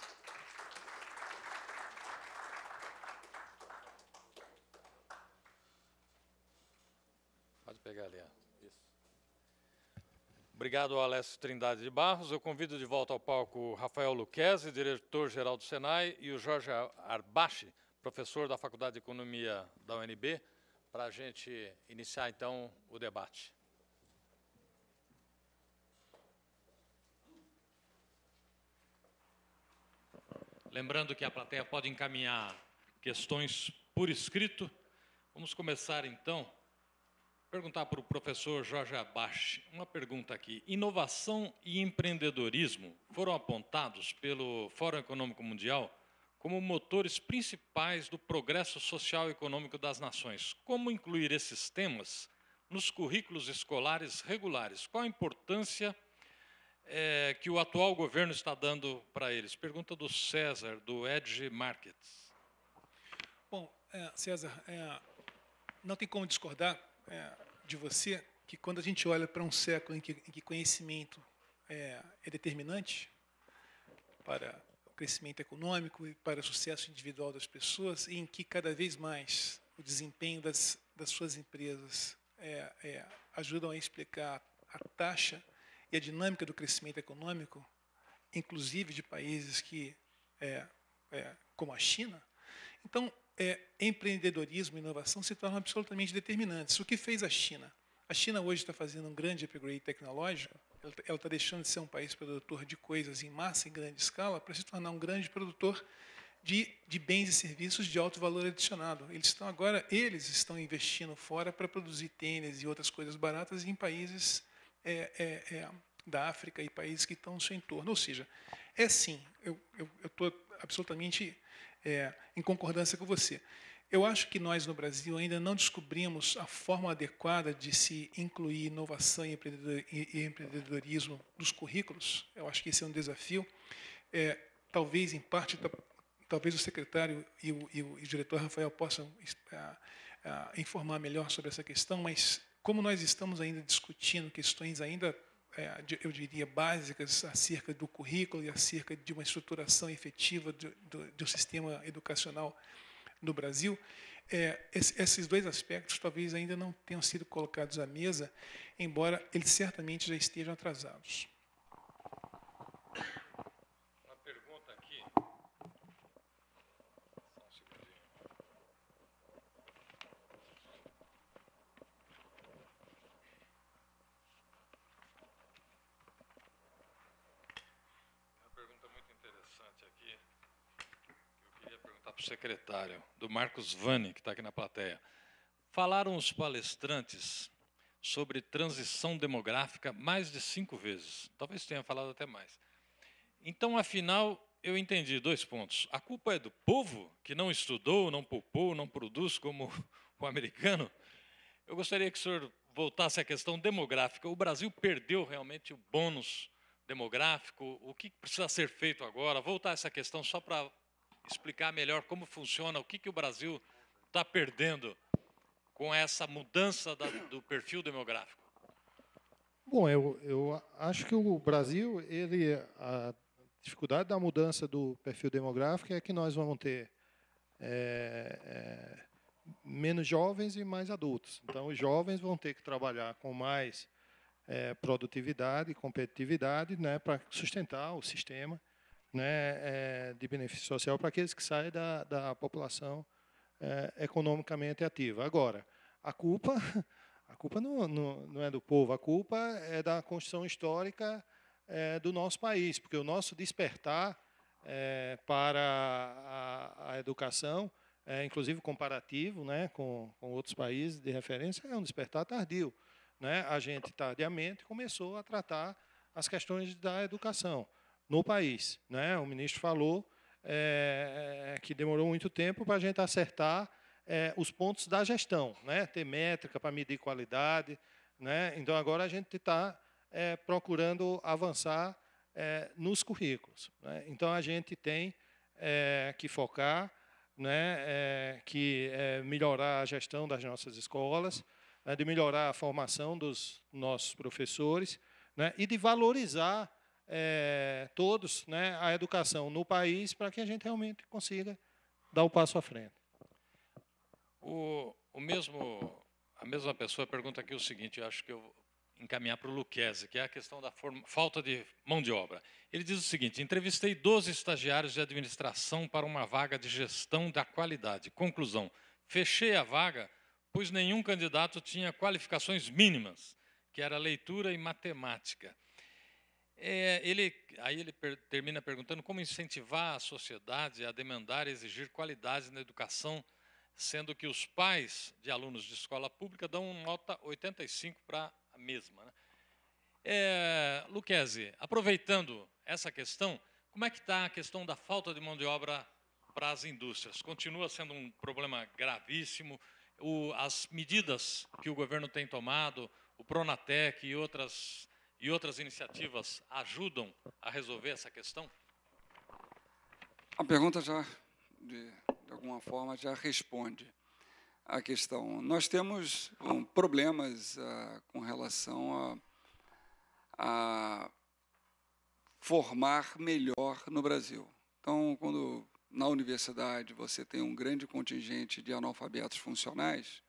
Obrigado, Alessio Trindade de Barros. Eu convido de volta ao palco Rafael Luquezzi, diretor-geral do Senai, e o Jorge Arbache, professor da Faculdade de Economia da UNB, para a gente iniciar, então, o debate. Lembrando que a plateia pode encaminhar questões por escrito. Vamos começar, então, Perguntar para o professor Jorge Abache uma pergunta aqui. Inovação e empreendedorismo foram apontados pelo Fórum Econômico Mundial como motores principais do progresso social e econômico das nações. Como incluir esses temas nos currículos escolares regulares? Qual a importância é, que o atual governo está dando para eles? Pergunta do César, do Edge Markets. Bom, é, César, é, não tem como discordar é, de você que quando a gente olha para um século em que, em que conhecimento é, é, determinante para o crescimento econômico e para o sucesso individual das pessoas, e em que cada vez mais o desempenho das, das suas empresas é, é ajudam a explicar a taxa e a dinâmica do crescimento econômico, inclusive de países que, é, é, como a China, então é, empreendedorismo e inovação se tornam absolutamente determinantes. O que fez a China? A China hoje está fazendo um grande upgrade tecnológico, ela está tá deixando de ser um país produtor de coisas em massa, em grande escala, para se tornar um grande produtor de, de, bens e serviços de alto valor adicionado. Eles estão agora, eles estão investindo fora para produzir tênis e outras coisas baratas em países é, é, é, da África e países que estão no seu entorno. Ou seja, é sim, eu estou absolutamente é, em concordância com você. Eu acho que nós no Brasil ainda não descobrimos a forma adequada de se incluir inovação e empreendedorismo nos currículos. Eu acho que esse é um desafio. É, talvez, em parte, talvez o secretário e o, e o, diretor Rafael possam a, a, informar melhor sobre essa questão, mas como nós estamos ainda discutindo questões ainda é, eu diria, básicas acerca do currículo e acerca de uma estruturação efetiva do, do, do sistema educacional no Brasil, é, esses dois aspectos talvez ainda não tenham sido colocados à mesa, embora eles certamente já estejam atrasados. o secretário, do Marcos Vani, que está aqui na plateia. Falaram os palestrantes sobre transição demográfica mais de cinco vezes. Talvez tenha falado até mais. Então, afinal, eu entendi dois pontos. A culpa é do povo, que não estudou, não poupou, não produz como o americano. Eu gostaria que o senhor voltasse à questão demográfica. O Brasil perdeu realmente o bônus demográfico. O que precisa ser feito agora? Voltar a essa questão só para explicar melhor como funciona, o que, que o Brasil está perdendo com essa mudança da, do perfil demográfico? Bom, eu, eu acho que o Brasil, ele, a dificuldade da mudança do perfil demográfico é que nós vamos ter é, é, menos jovens e mais adultos. Então, os jovens vão ter que trabalhar com mais é, produtividade, competitividade, né, para sustentar o sistema né, é, de benefício social para aqueles que saem da, da população é, economicamente ativa. Agora, a culpa, a culpa não, não, não, é do povo, a culpa é da construção histórica é, do nosso país, porque o nosso despertar para a, a educação, inclusive comparativo né, com, com outros países de referência, é um despertar tardio. Né? A gente, tardiamente, começou a tratar as questões da educação no país. Né? O ministro falou é, é que demorou muito tempo para a gente acertar é, os pontos da gestão, né? ter métrica para medir qualidade. Né? Então, agora a gente está é, procurando avançar é, nos currículos. Né? Então, a gente tem é, que focar, né? que melhorar a gestão das nossas escolas, né? de melhorar a formação dos nossos professores né? e de valorizar é, todos né, a educação no país para que a gente realmente consiga dar o um passo à frente. O, o mesmo, a mesma pessoa pergunta aqui o seguinte, eu acho que eu encaminhar para o Luquezzi, que é a questão da forma, falta de mão de obra. Ele diz o seguinte: entrevistei 12 estagiários de administração para uma vaga de gestão da qualidade. Conclusão: fechei a vaga, pois nenhum candidato tinha qualificações mínimas, que era leitura e matemática. É, ele, aí ele per, termina perguntando como incentivar a sociedade a demandar e exigir qualidade na educação, sendo que os pais de alunos de escola pública dão nota 85 para a mesma. Né? É, Luquezzi, aproveitando essa questão, como é que está a questão da falta de mão de obra para as indústrias? Continua sendo um problema gravíssimo. O, as medidas que o governo tem tomado, o Pronatec e outras e outras iniciativas ajudam a resolver essa questão? A pergunta já, de, de alguma forma, já responde a questão. Nós temos um, problemas ah, com relação a, a formar melhor no Brasil. Então, quando na universidade você tem um grande contingente de analfabetos funcionais,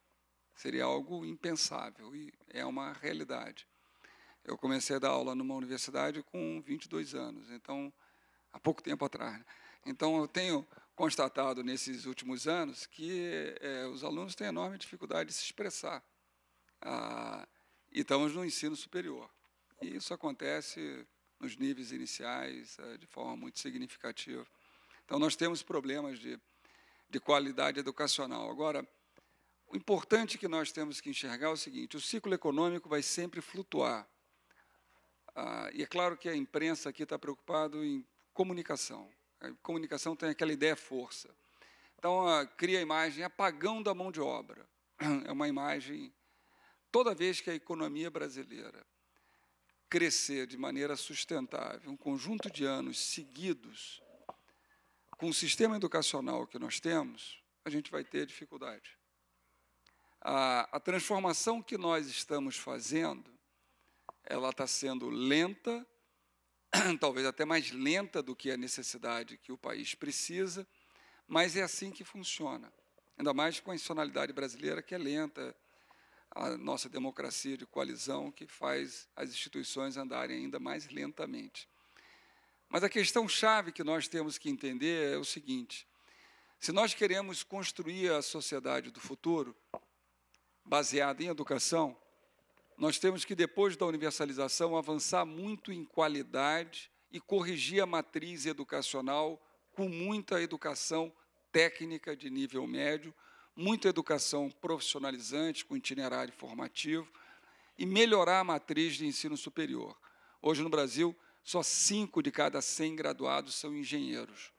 seria algo impensável e é uma realidade. Eu comecei a dar aula numa universidade com 22 anos, então, há pouco tempo atrás. Né? Então, eu tenho constatado nesses últimos anos que é, os alunos têm enorme dificuldade de se expressar. Ah, e estamos no ensino superior. E isso acontece nos níveis iniciais eh, de forma muito significativa. Então, nós temos problemas de, de qualidade educacional. Agora, o importante que nós temos que enxergar é o seguinte: o ciclo econômico vai sempre flutuar. Ah, e é claro que a imprensa aqui está preocupado em comunicação. A comunicação tem aquela ideia força. Então, ah, cria a imagem apagão da mão de obra. É uma imagem. Toda vez que a economia brasileira crescer de maneira sustentável, um conjunto de anos seguidos, com o sistema educacional que nós temos, a gente vai ter dificuldade. A, ah, a transformação que nós estamos fazendo ela está sendo lenta, talvez até mais lenta do que a necessidade que o país precisa, mas é assim que funciona. Ainda mais com a institucionalidade brasileira, que é lenta, a nossa democracia de coalizão, que faz as instituições andarem ainda mais lentamente. Mas a questão chave que nós temos que entender é o seguinte: se nós queremos construir a sociedade do futuro, baseada em educação, nós temos que, depois da universalização, avançar muito em qualidade e corrigir a matriz educacional com muita educação técnica de nível médio, muita educação profissionalizante, com itinerário formativo, e melhorar a matriz de ensino superior. Hoje, no Brasil, só cinco de cada 100 graduados são engenheiros.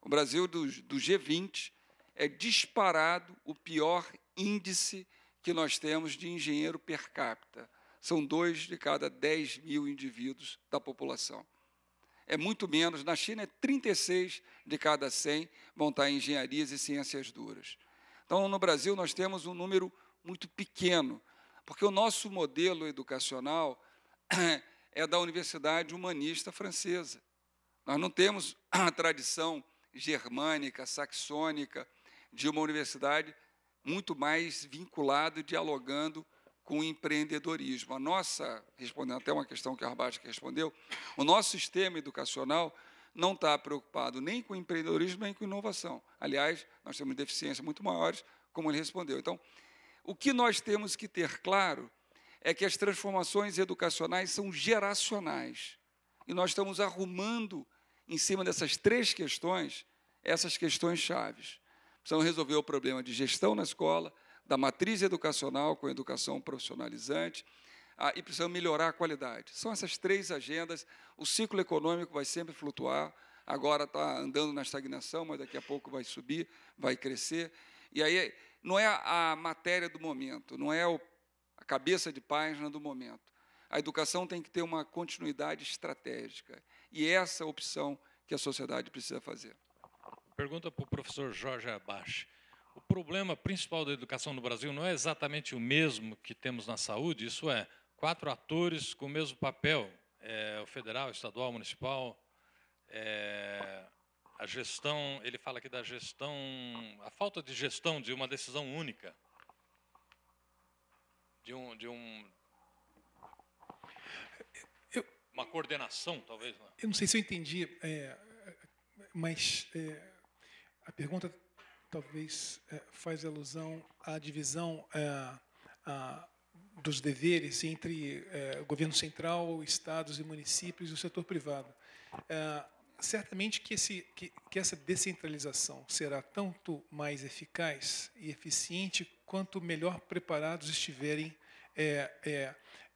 O Brasil, do, do G20, é disparado o pior índice de que nós temos de engenheiro per capita. São dois de cada 10 mil indivíduos da população. É muito menos. Na China, é 36 de cada 100 vão estar em engenharias e ciências duras. Então, no Brasil, nós temos um número muito pequeno, porque o nosso modelo educacional é da Universidade Humanista Francesa. Nós não temos a tradição germânica, saxônica, de uma universidade muito mais vinculado e dialogando com o empreendedorismo. A nossa, respondendo até uma questão que a Arbatica respondeu, o nosso sistema educacional não está preocupado nem com empreendedorismo nem com inovação. Aliás, nós temos deficiências muito maiores, como ele respondeu. Então, o que nós temos que ter claro é que as transformações educacionais são geracionais. E nós estamos arrumando, em cima dessas três questões, essas questões chaves. Precisamos resolver o problema de gestão na escola, da matriz educacional com educação profissionalizante, ah, e precisamos melhorar a qualidade. São essas três agendas. O ciclo econômico vai sempre flutuar, agora está andando na estagnação, mas daqui a pouco vai subir, vai crescer. E aí não é a matéria do momento, não é a cabeça de página do momento. A educação tem que ter uma continuidade estratégica. E essa é a opção que a sociedade precisa fazer. Pergunta para o professor Jorge Abache. O problema principal da educação no Brasil não é exatamente o mesmo que temos na saúde, isso é, quatro atores com o mesmo papel, é, o federal, o estadual, o municipal, é, a gestão, ele fala aqui da gestão, a falta de gestão de uma decisão única, de um... De um uma coordenação, talvez. Não né? Eu não sei se eu entendi, é, mas é, a pergunta talvez é, faz alusão à divisão é, a, dos deveres entre é, governo central, estados e municípios e o setor privado. É, certamente que, esse, que, que essa descentralização será tanto mais eficaz e eficiente quanto melhor preparados estiverem é, é,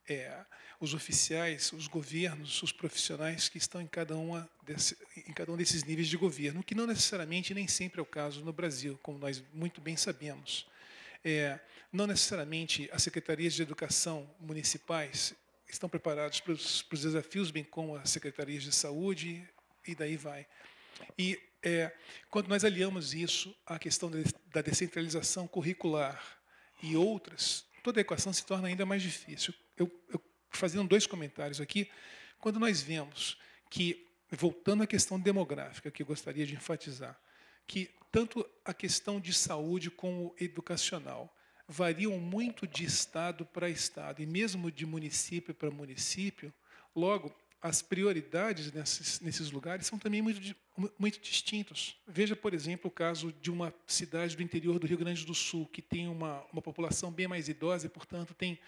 é, os oficiais, os governos, os profissionais que estão em cada, uma desse, em cada um desses níveis de governo, o que não necessariamente nem sempre é o caso no Brasil, como nós muito bem sabemos. É, não necessariamente as secretarias de educação municipais estão preparadas para os, para os desafios, bem como as secretarias de saúde, e daí vai. E é, quando nós aliamos isso à questão de, da descentralização curricular e outras, toda a equação se torna ainda mais difícil eu, eu fazendo dois comentários aqui, quando nós vemos que, voltando à questão demográfica, que eu gostaria de enfatizar, que tanto a questão de saúde como educacional variam muito de estado para estado e mesmo de município para município, logo as prioridades nesses, nesses lugares são também muito, muito distintos. Veja, por exemplo, o caso de uma cidade do interior do Rio Grande do Sul, que tem uma, uma população bem mais idosa e, portanto, tem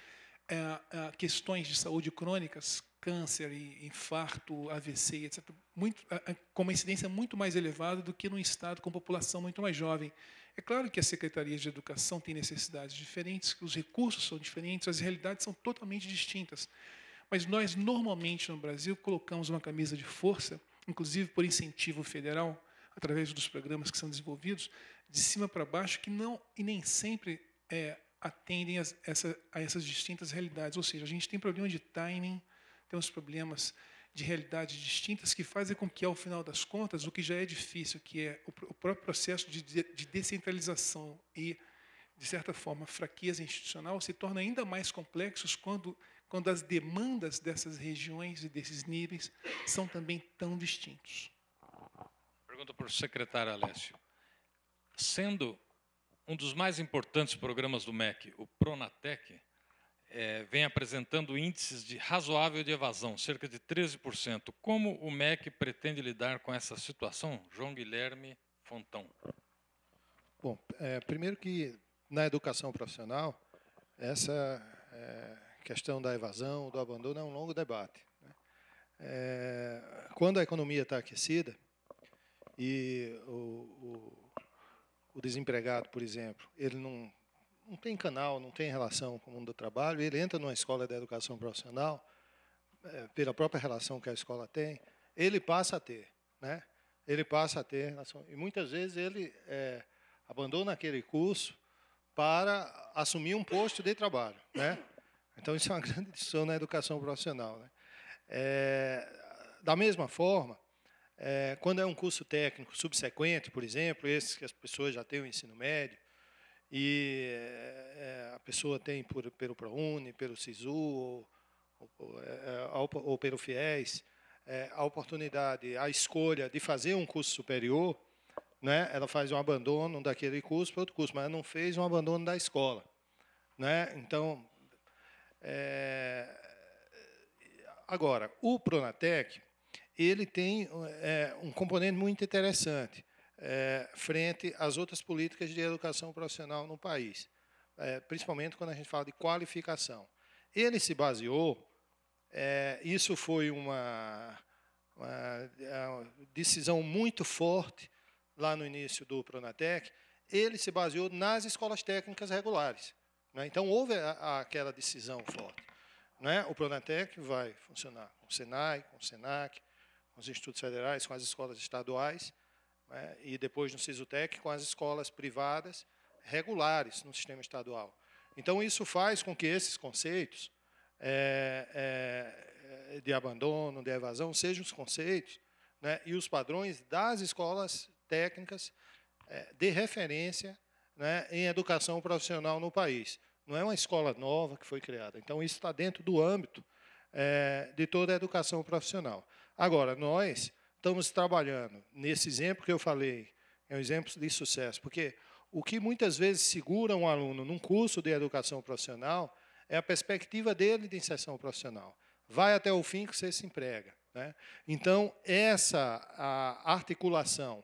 é, é, questões de saúde crônicas, câncer, infarto, AVC, etc., muito, é, é, com uma incidência muito mais elevada do que num estado com população muito mais jovem. É claro que as secretarias de educação têm necessidades diferentes, que os recursos são diferentes, as realidades são totalmente distintas. Mas nós, normalmente, no Brasil, colocamos uma camisa de força, inclusive por incentivo federal, através dos programas que são desenvolvidos, de cima para baixo, que não e nem sempre é, atendem a, essa, a essas distintas realidades. Ou seja, a gente tem problemas de timing, temos problemas de realidades distintas que fazem com que, ao final das contas, o que já é difícil, que é o, o próprio processo de, de descentralização e, de certa forma, fraqueza institucional, se torna ainda mais complexos quando quando as demandas dessas regiões e desses níveis são também tão distintos. Pergunta para o secretário Alessio. Sendo um dos mais importantes programas do MEC, o Pronatec, é, vem apresentando índices de razoável de evasão, cerca de 13%. Como o MEC pretende lidar com essa situação? João Guilherme Fontão. Bom, é, primeiro que na educação profissional, essa é, questão da evasão, do abandono, é um longo debate. Né? É, quando a economia está aquecida e o, o o desempregado, por exemplo, ele não, não tem canal, não tem relação com o mundo do trabalho, ele entra numa escola da educação profissional, é, pela própria relação que a escola tem, ele passa a ter. Né? Ele passa a ter relação. E muitas vezes ele é, abandona aquele curso para assumir um posto de trabalho. Né? Então, isso é uma grande lição na educação profissional. Né? É, da mesma forma, é, quando é um curso técnico subsequente, por exemplo, esses que as pessoas já têm o ensino médio, e é, a pessoa tem por, pelo ProUni, pelo SISU, ou, ou, ou, ou pelo FIES, é, a oportunidade, a escolha de fazer um curso superior, né, ela faz um abandono daquele curso para outro curso, mas ela não fez um abandono da escola. Né? Então, agora, o Pronatec, ele tem é, um componente muito interessante é, frente às outras políticas de educação profissional no país, é, principalmente quando a gente fala de qualificação. Ele se baseou, é, isso foi uma, uma, é, decisão muito forte lá no início do Pronatec, ele se baseou nas escolas técnicas regulares. Né? Então, houve a, a, aquela decisão forte. Né? O Pronatec vai funcionar com o Senai, com o Senac, os institutos federais, com as escolas estaduais, né, e depois no SISUTEC, com as escolas privadas regulares no sistema estadual. Então, isso faz com que esses conceitos é, é, é, de abandono, de evasão, sejam os conceitos né, e os padrões das escolas técnicas é, de referência né, em educação profissional no país. Não é uma escola nova que foi criada. Então, isso está dentro do âmbito é, de toda a educação profissional. Agora, nós estamos trabalhando nesse exemplo que eu falei, é um exemplo de sucesso, porque o que muitas vezes segura um aluno num curso de educação profissional é a perspectiva dele de inserção profissional. Vai até o fim que você se emprega. Né? Então, essa articulação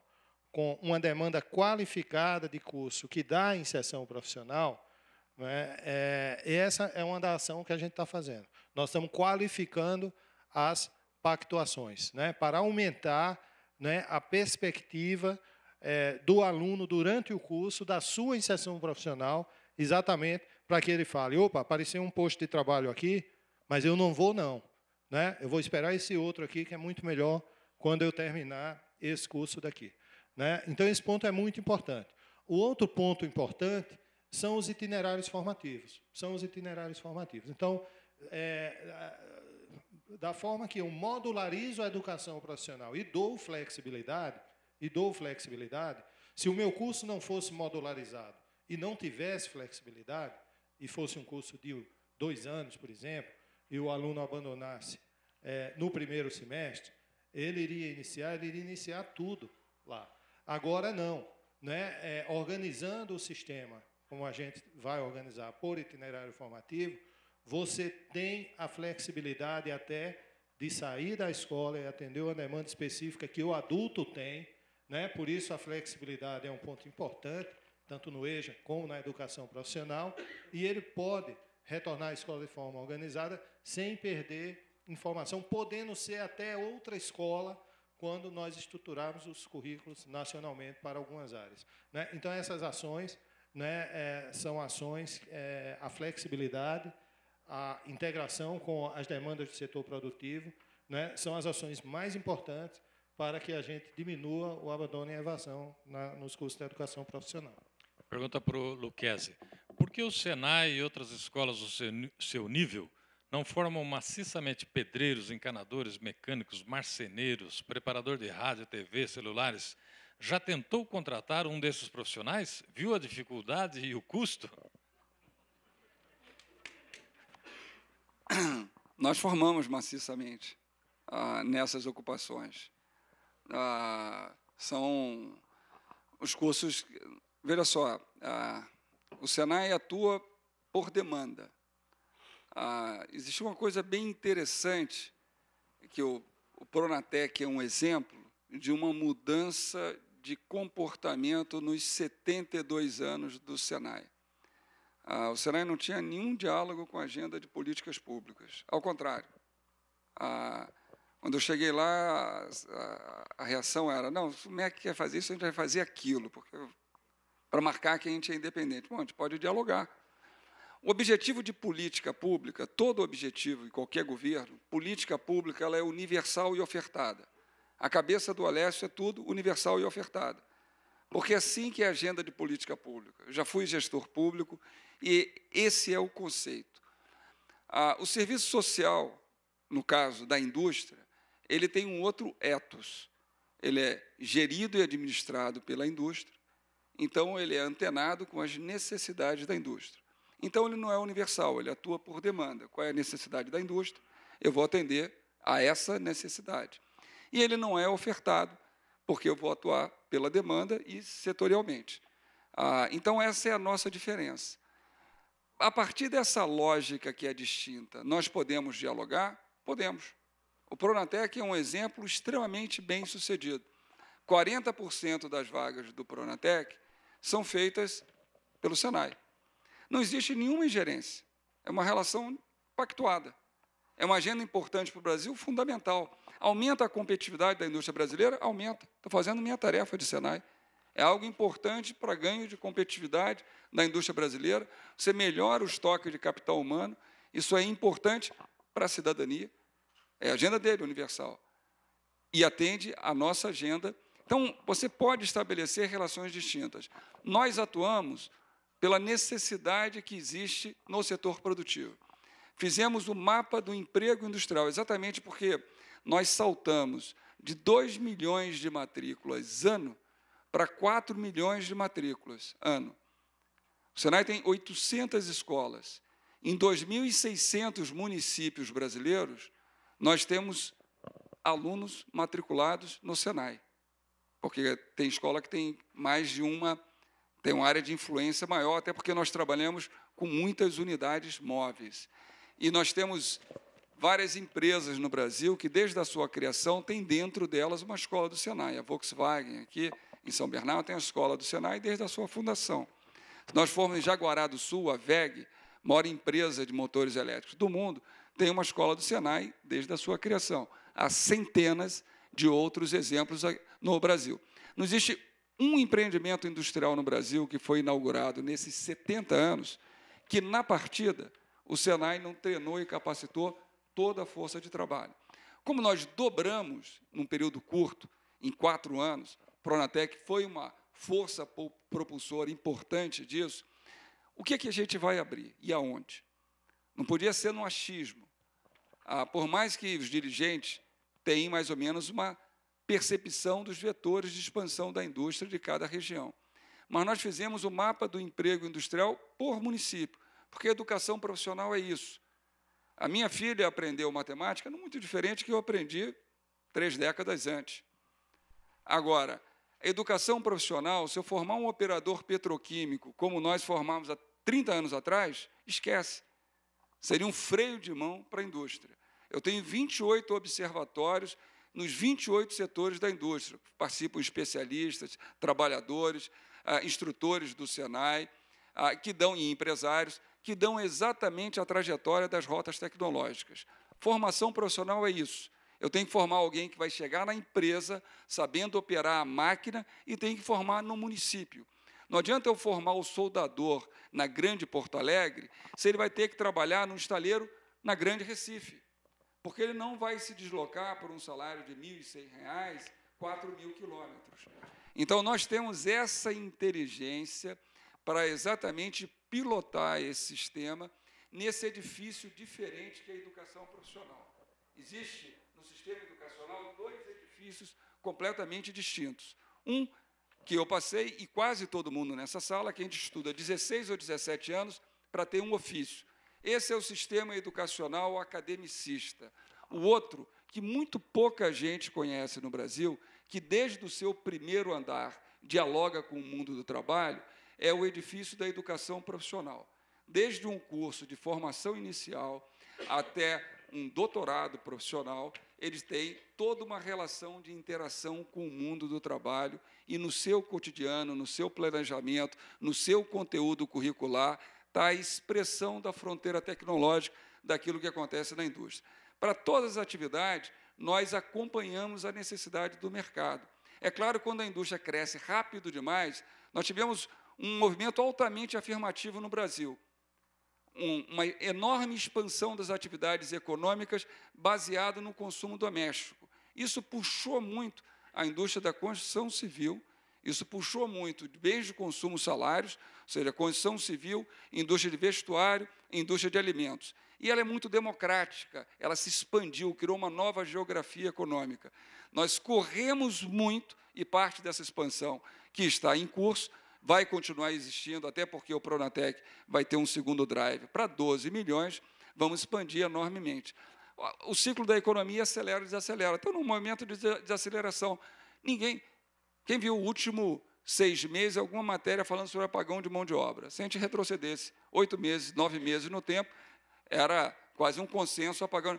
com uma demanda qualificada de curso que dá inserção profissional, né, é, essa é uma da ação que a gente está fazendo. Nós estamos qualificando as pactuações, né, para aumentar né, a perspectiva é, do aluno durante o curso, da sua inserção profissional, exatamente para que ele fale: opa, apareceu um posto de trabalho aqui, mas eu não vou, não. Né? Eu vou esperar esse outro aqui, que é muito melhor quando eu terminar esse curso daqui. Né? Então, esse ponto é muito importante. O outro ponto importante são os itinerários formativos. São os itinerários formativos. Então, é, da forma que eu modularizo a educação profissional e dou flexibilidade, e dou flexibilidade, se o meu curso não fosse modularizado e não tivesse flexibilidade, e fosse um curso de dois anos, por exemplo, e o aluno abandonasse é, no primeiro semestre, ele iria iniciar, ele iria iniciar tudo lá. Agora não, né? É, organizando o sistema, como a gente vai organizar por itinerário formativo, você tem a flexibilidade até de sair da escola e atender uma demanda específica que o adulto tem, né? Por isso a flexibilidade é um ponto importante, tanto no EJA como na educação profissional, e ele pode retornar à escola de forma organizada sem perder informação, podendo ser até outra escola quando nós estruturarmos os currículos nacionalmente para algumas áreas. Né? Então essas ações né, eh, são ações, eh, a flexibilidade, a integração com as demandas do setor produtivo, né, são as ações mais importantes para que a gente diminua o abandono e a evasão na, nos cursos de educação profissional. Pergunta para o Luquezzi. Por que o SENAI e outras escolas do seu, seu nível não formam maciçamente pedreiros, encanadores, mecânicos, marceneiros, preparador de rádio, TV, celulares? Já tentou contratar um desses profissionais? Viu a dificuldade e o custo? nós formamos maciçamente ah, nessas ocupações. Ah, são os cursos. Veja só, ah, o Senai atua por demanda. Ah, existe uma coisa bem interessante, que o, o Pronatec é um exemplo de uma mudança de comportamento nos 72 anos do Senai. Ah, o Senai não tinha nenhum diálogo com a agenda de políticas públicas. Ao contrário. Ah, quando eu cheguei lá, a, a, reação era: não, o MEC quer fazer isso, a gente vai fazer aquilo, porque para marcar que a gente é independente. Bom, a gente pode dialogar. O objetivo de política pública, todo objetivo em qualquer governo, política pública ela é universal e ofertada. A cabeça do Alessio é tudo universal e ofertada. Porque é assim que é a agenda de política pública. Eu já fui gestor público e esse é o conceito. Ah, o serviço social, no caso da indústria, ele tem um outro ethos. Ele é gerido e administrado pela indústria, então ele é antenado com as necessidades da indústria. Então ele não é universal, ele atua por demanda. Qual é a necessidade da indústria? Eu vou atender a essa necessidade. E ele não é ofertado, porque eu vou atuar pela demanda e setorialmente. Ah, então, essa é a nossa diferença. A partir dessa lógica que é distinta, nós podemos dialogar? Podemos. O Pronatec é um exemplo extremamente bem sucedido. 40% das vagas do Pronatec são feitas pelo Senai. Não existe nenhuma ingerência. É uma relação pactuada. É uma agenda importante para o Brasil, fundamental aumenta a competitividade da indústria brasileira? Aumenta. Estou fazendo minha tarefa de Senai. É algo importante para ganho de competitividade da indústria brasileira. Você melhora o estoque de capital humano. Isso é importante para a cidadania. É a agenda dele, universal. E atende à nossa agenda. Então, você pode estabelecer relações distintas. Nós atuamos pela necessidade que existe no setor produtivo. Fizemos o mapa do emprego industrial, exatamente porque nós saltamos de 2 milhões de matrículas ano para 4 milhões de matrículas ano. O Senai tem 800 escolas. Em 2.600 municípios brasileiros, nós temos alunos matriculados no Senai. Porque tem escola que tem mais de uma, tem uma área de influência maior, até porque nós trabalhamos com muitas unidades móveis. E nós temos várias empresas no Brasil que, desde a sua criação, têm dentro delas uma escola do Senai. A Volkswagen, aqui em São Bernardo, tem a escola do Senai desde a sua fundação. Se nós formos em Jaguará do Sul, a VEG, maior empresa de motores elétricos do mundo, tem uma escola do Senai desde a sua criação. Há centenas de outros exemplos no Brasil. Não existe um empreendimento industrial no Brasil que foi inaugurado nesses 70 anos que, na partida, o Senai não treinou e capacitou toda a força de trabalho. Como nós dobramos num período curto, em quatro anos, Pronatec foi uma força propulsora importante disso. O que é que a gente vai abrir e aonde? Não podia ser no achismo. Ah, por mais que os dirigentes tenham mais ou menos uma percepção dos vetores de expansão da indústria de cada região. Mas nós fizemos o mapa do emprego industrial por município, porque a educação profissional é isso. A minha filha aprendeu matemática não muito diferente que eu aprendi três décadas antes. Agora, a educação profissional, se eu formar um operador petroquímico, como nós formamos há 30 anos atrás, esquece. Seria um freio de mão para a indústria. Eu tenho 28 observatórios nos 28 setores da indústria. Participam especialistas, trabalhadores, ah, instrutores do Senai, ah, que dão e empresários que dão exatamente a trajetória das rotas tecnológicas. Formação profissional é isso. Eu tenho que formar alguém que vai chegar na empresa sabendo operar a máquina e tenho que formar no município. Não adianta eu formar o soldador na Grande Porto Alegre se ele vai ter que trabalhar no estaleiro na Grande Recife, porque ele não vai se deslocar por um salário de R$ 1.100, 4 mil quilômetros. Então, nós temos essa inteligência para exatamente pilotar esse sistema nesse edifício diferente que é a educação profissional. Existe no sistema educacional dois edifícios completamente distintos. Um que eu passei, e quase todo mundo nessa sala, que a gente estuda 16 ou 17 anos para ter um ofício. Esse é o sistema educacional academicista. O outro, que muito pouca gente conhece no Brasil, que desde o seu primeiro andar dialoga com o mundo do trabalho, é o edifício da educação profissional. Desde um curso de formação inicial até um doutorado profissional, eles têm toda uma relação de interação com o mundo do trabalho e no seu cotidiano, no seu planejamento, no seu conteúdo curricular, está a expressão da fronteira tecnológica daquilo que acontece na indústria. Para todas as atividades, nós acompanhamos a necessidade do mercado. É claro, quando a indústria cresce rápido demais, nós tivemos um movimento altamente afirmativo no Brasil. Um, uma enorme expansão das atividades econômicas baseada no consumo doméstico. Isso puxou muito a indústria da construção civil, isso puxou muito bens de consumo, salários, ou seja, construção civil, indústria de vestuário, indústria de alimentos. E ela é muito democrática, ela se expandiu, criou uma nova geografia econômica. Nós corremos muito, e parte dessa expansão que está em curso vai continuar existindo, até porque o Pronatec vai ter um segundo drive para 12 milhões, vamos expandir enormemente. O ciclo da economia acelera e desacelera. Então, num momento de desaceleração, ninguém. Quem viu o último seis meses alguma matéria falando sobre apagão de mão de obra? Se a gente retrocedesse oito meses, nove meses no tempo, era quase um consenso apagão.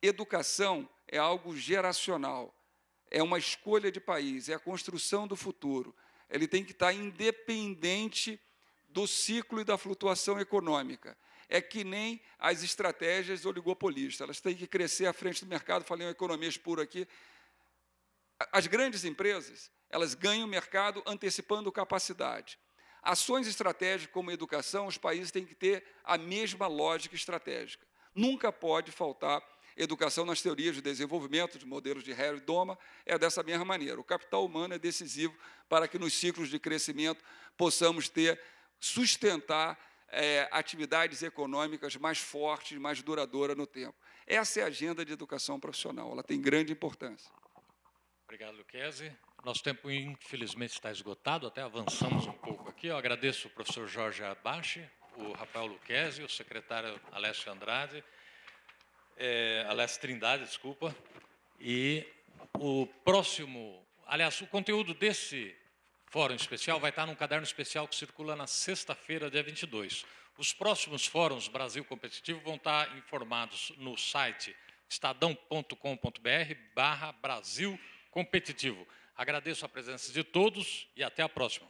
Educação é algo geracional, é uma escolha de país, é a construção do futuro ele tem que estar independente do ciclo e da flutuação econômica. É que nem as estratégias oligopolistas, elas têm que crescer à frente do mercado. Falei uma economia espura aqui. As grandes empresas, elas ganham o mercado antecipando capacidade. Ações estratégicas como educação, os países têm que ter a mesma lógica estratégica. Nunca pode faltar Educação nas teorias de desenvolvimento, de modelos de Harry Doma, é dessa mesma maneira. O capital humano é decisivo para que nos ciclos de crescimento possamos ter, sustentar é, atividades econômicas mais fortes, mais duradouras no tempo. Essa é a agenda de educação profissional, ela tem grande importância. Obrigado, Luquezzi. Nosso tempo, infelizmente, está esgotado, até avançamos um pouco aqui. Eu agradeço o professor Jorge Abache, o Rafael Luquezzi, o secretário Alessio Andrade, é, aliás, Trindade, desculpa. E o próximo, aliás, o conteúdo desse fórum especial vai estar num caderno especial que circula na sexta-feira, dia 22. Os próximos fóruns Brasil Competitivo vão estar informados no site estadão.com.br barra Brasil Competitivo. Agradeço a presença de todos e até a próxima.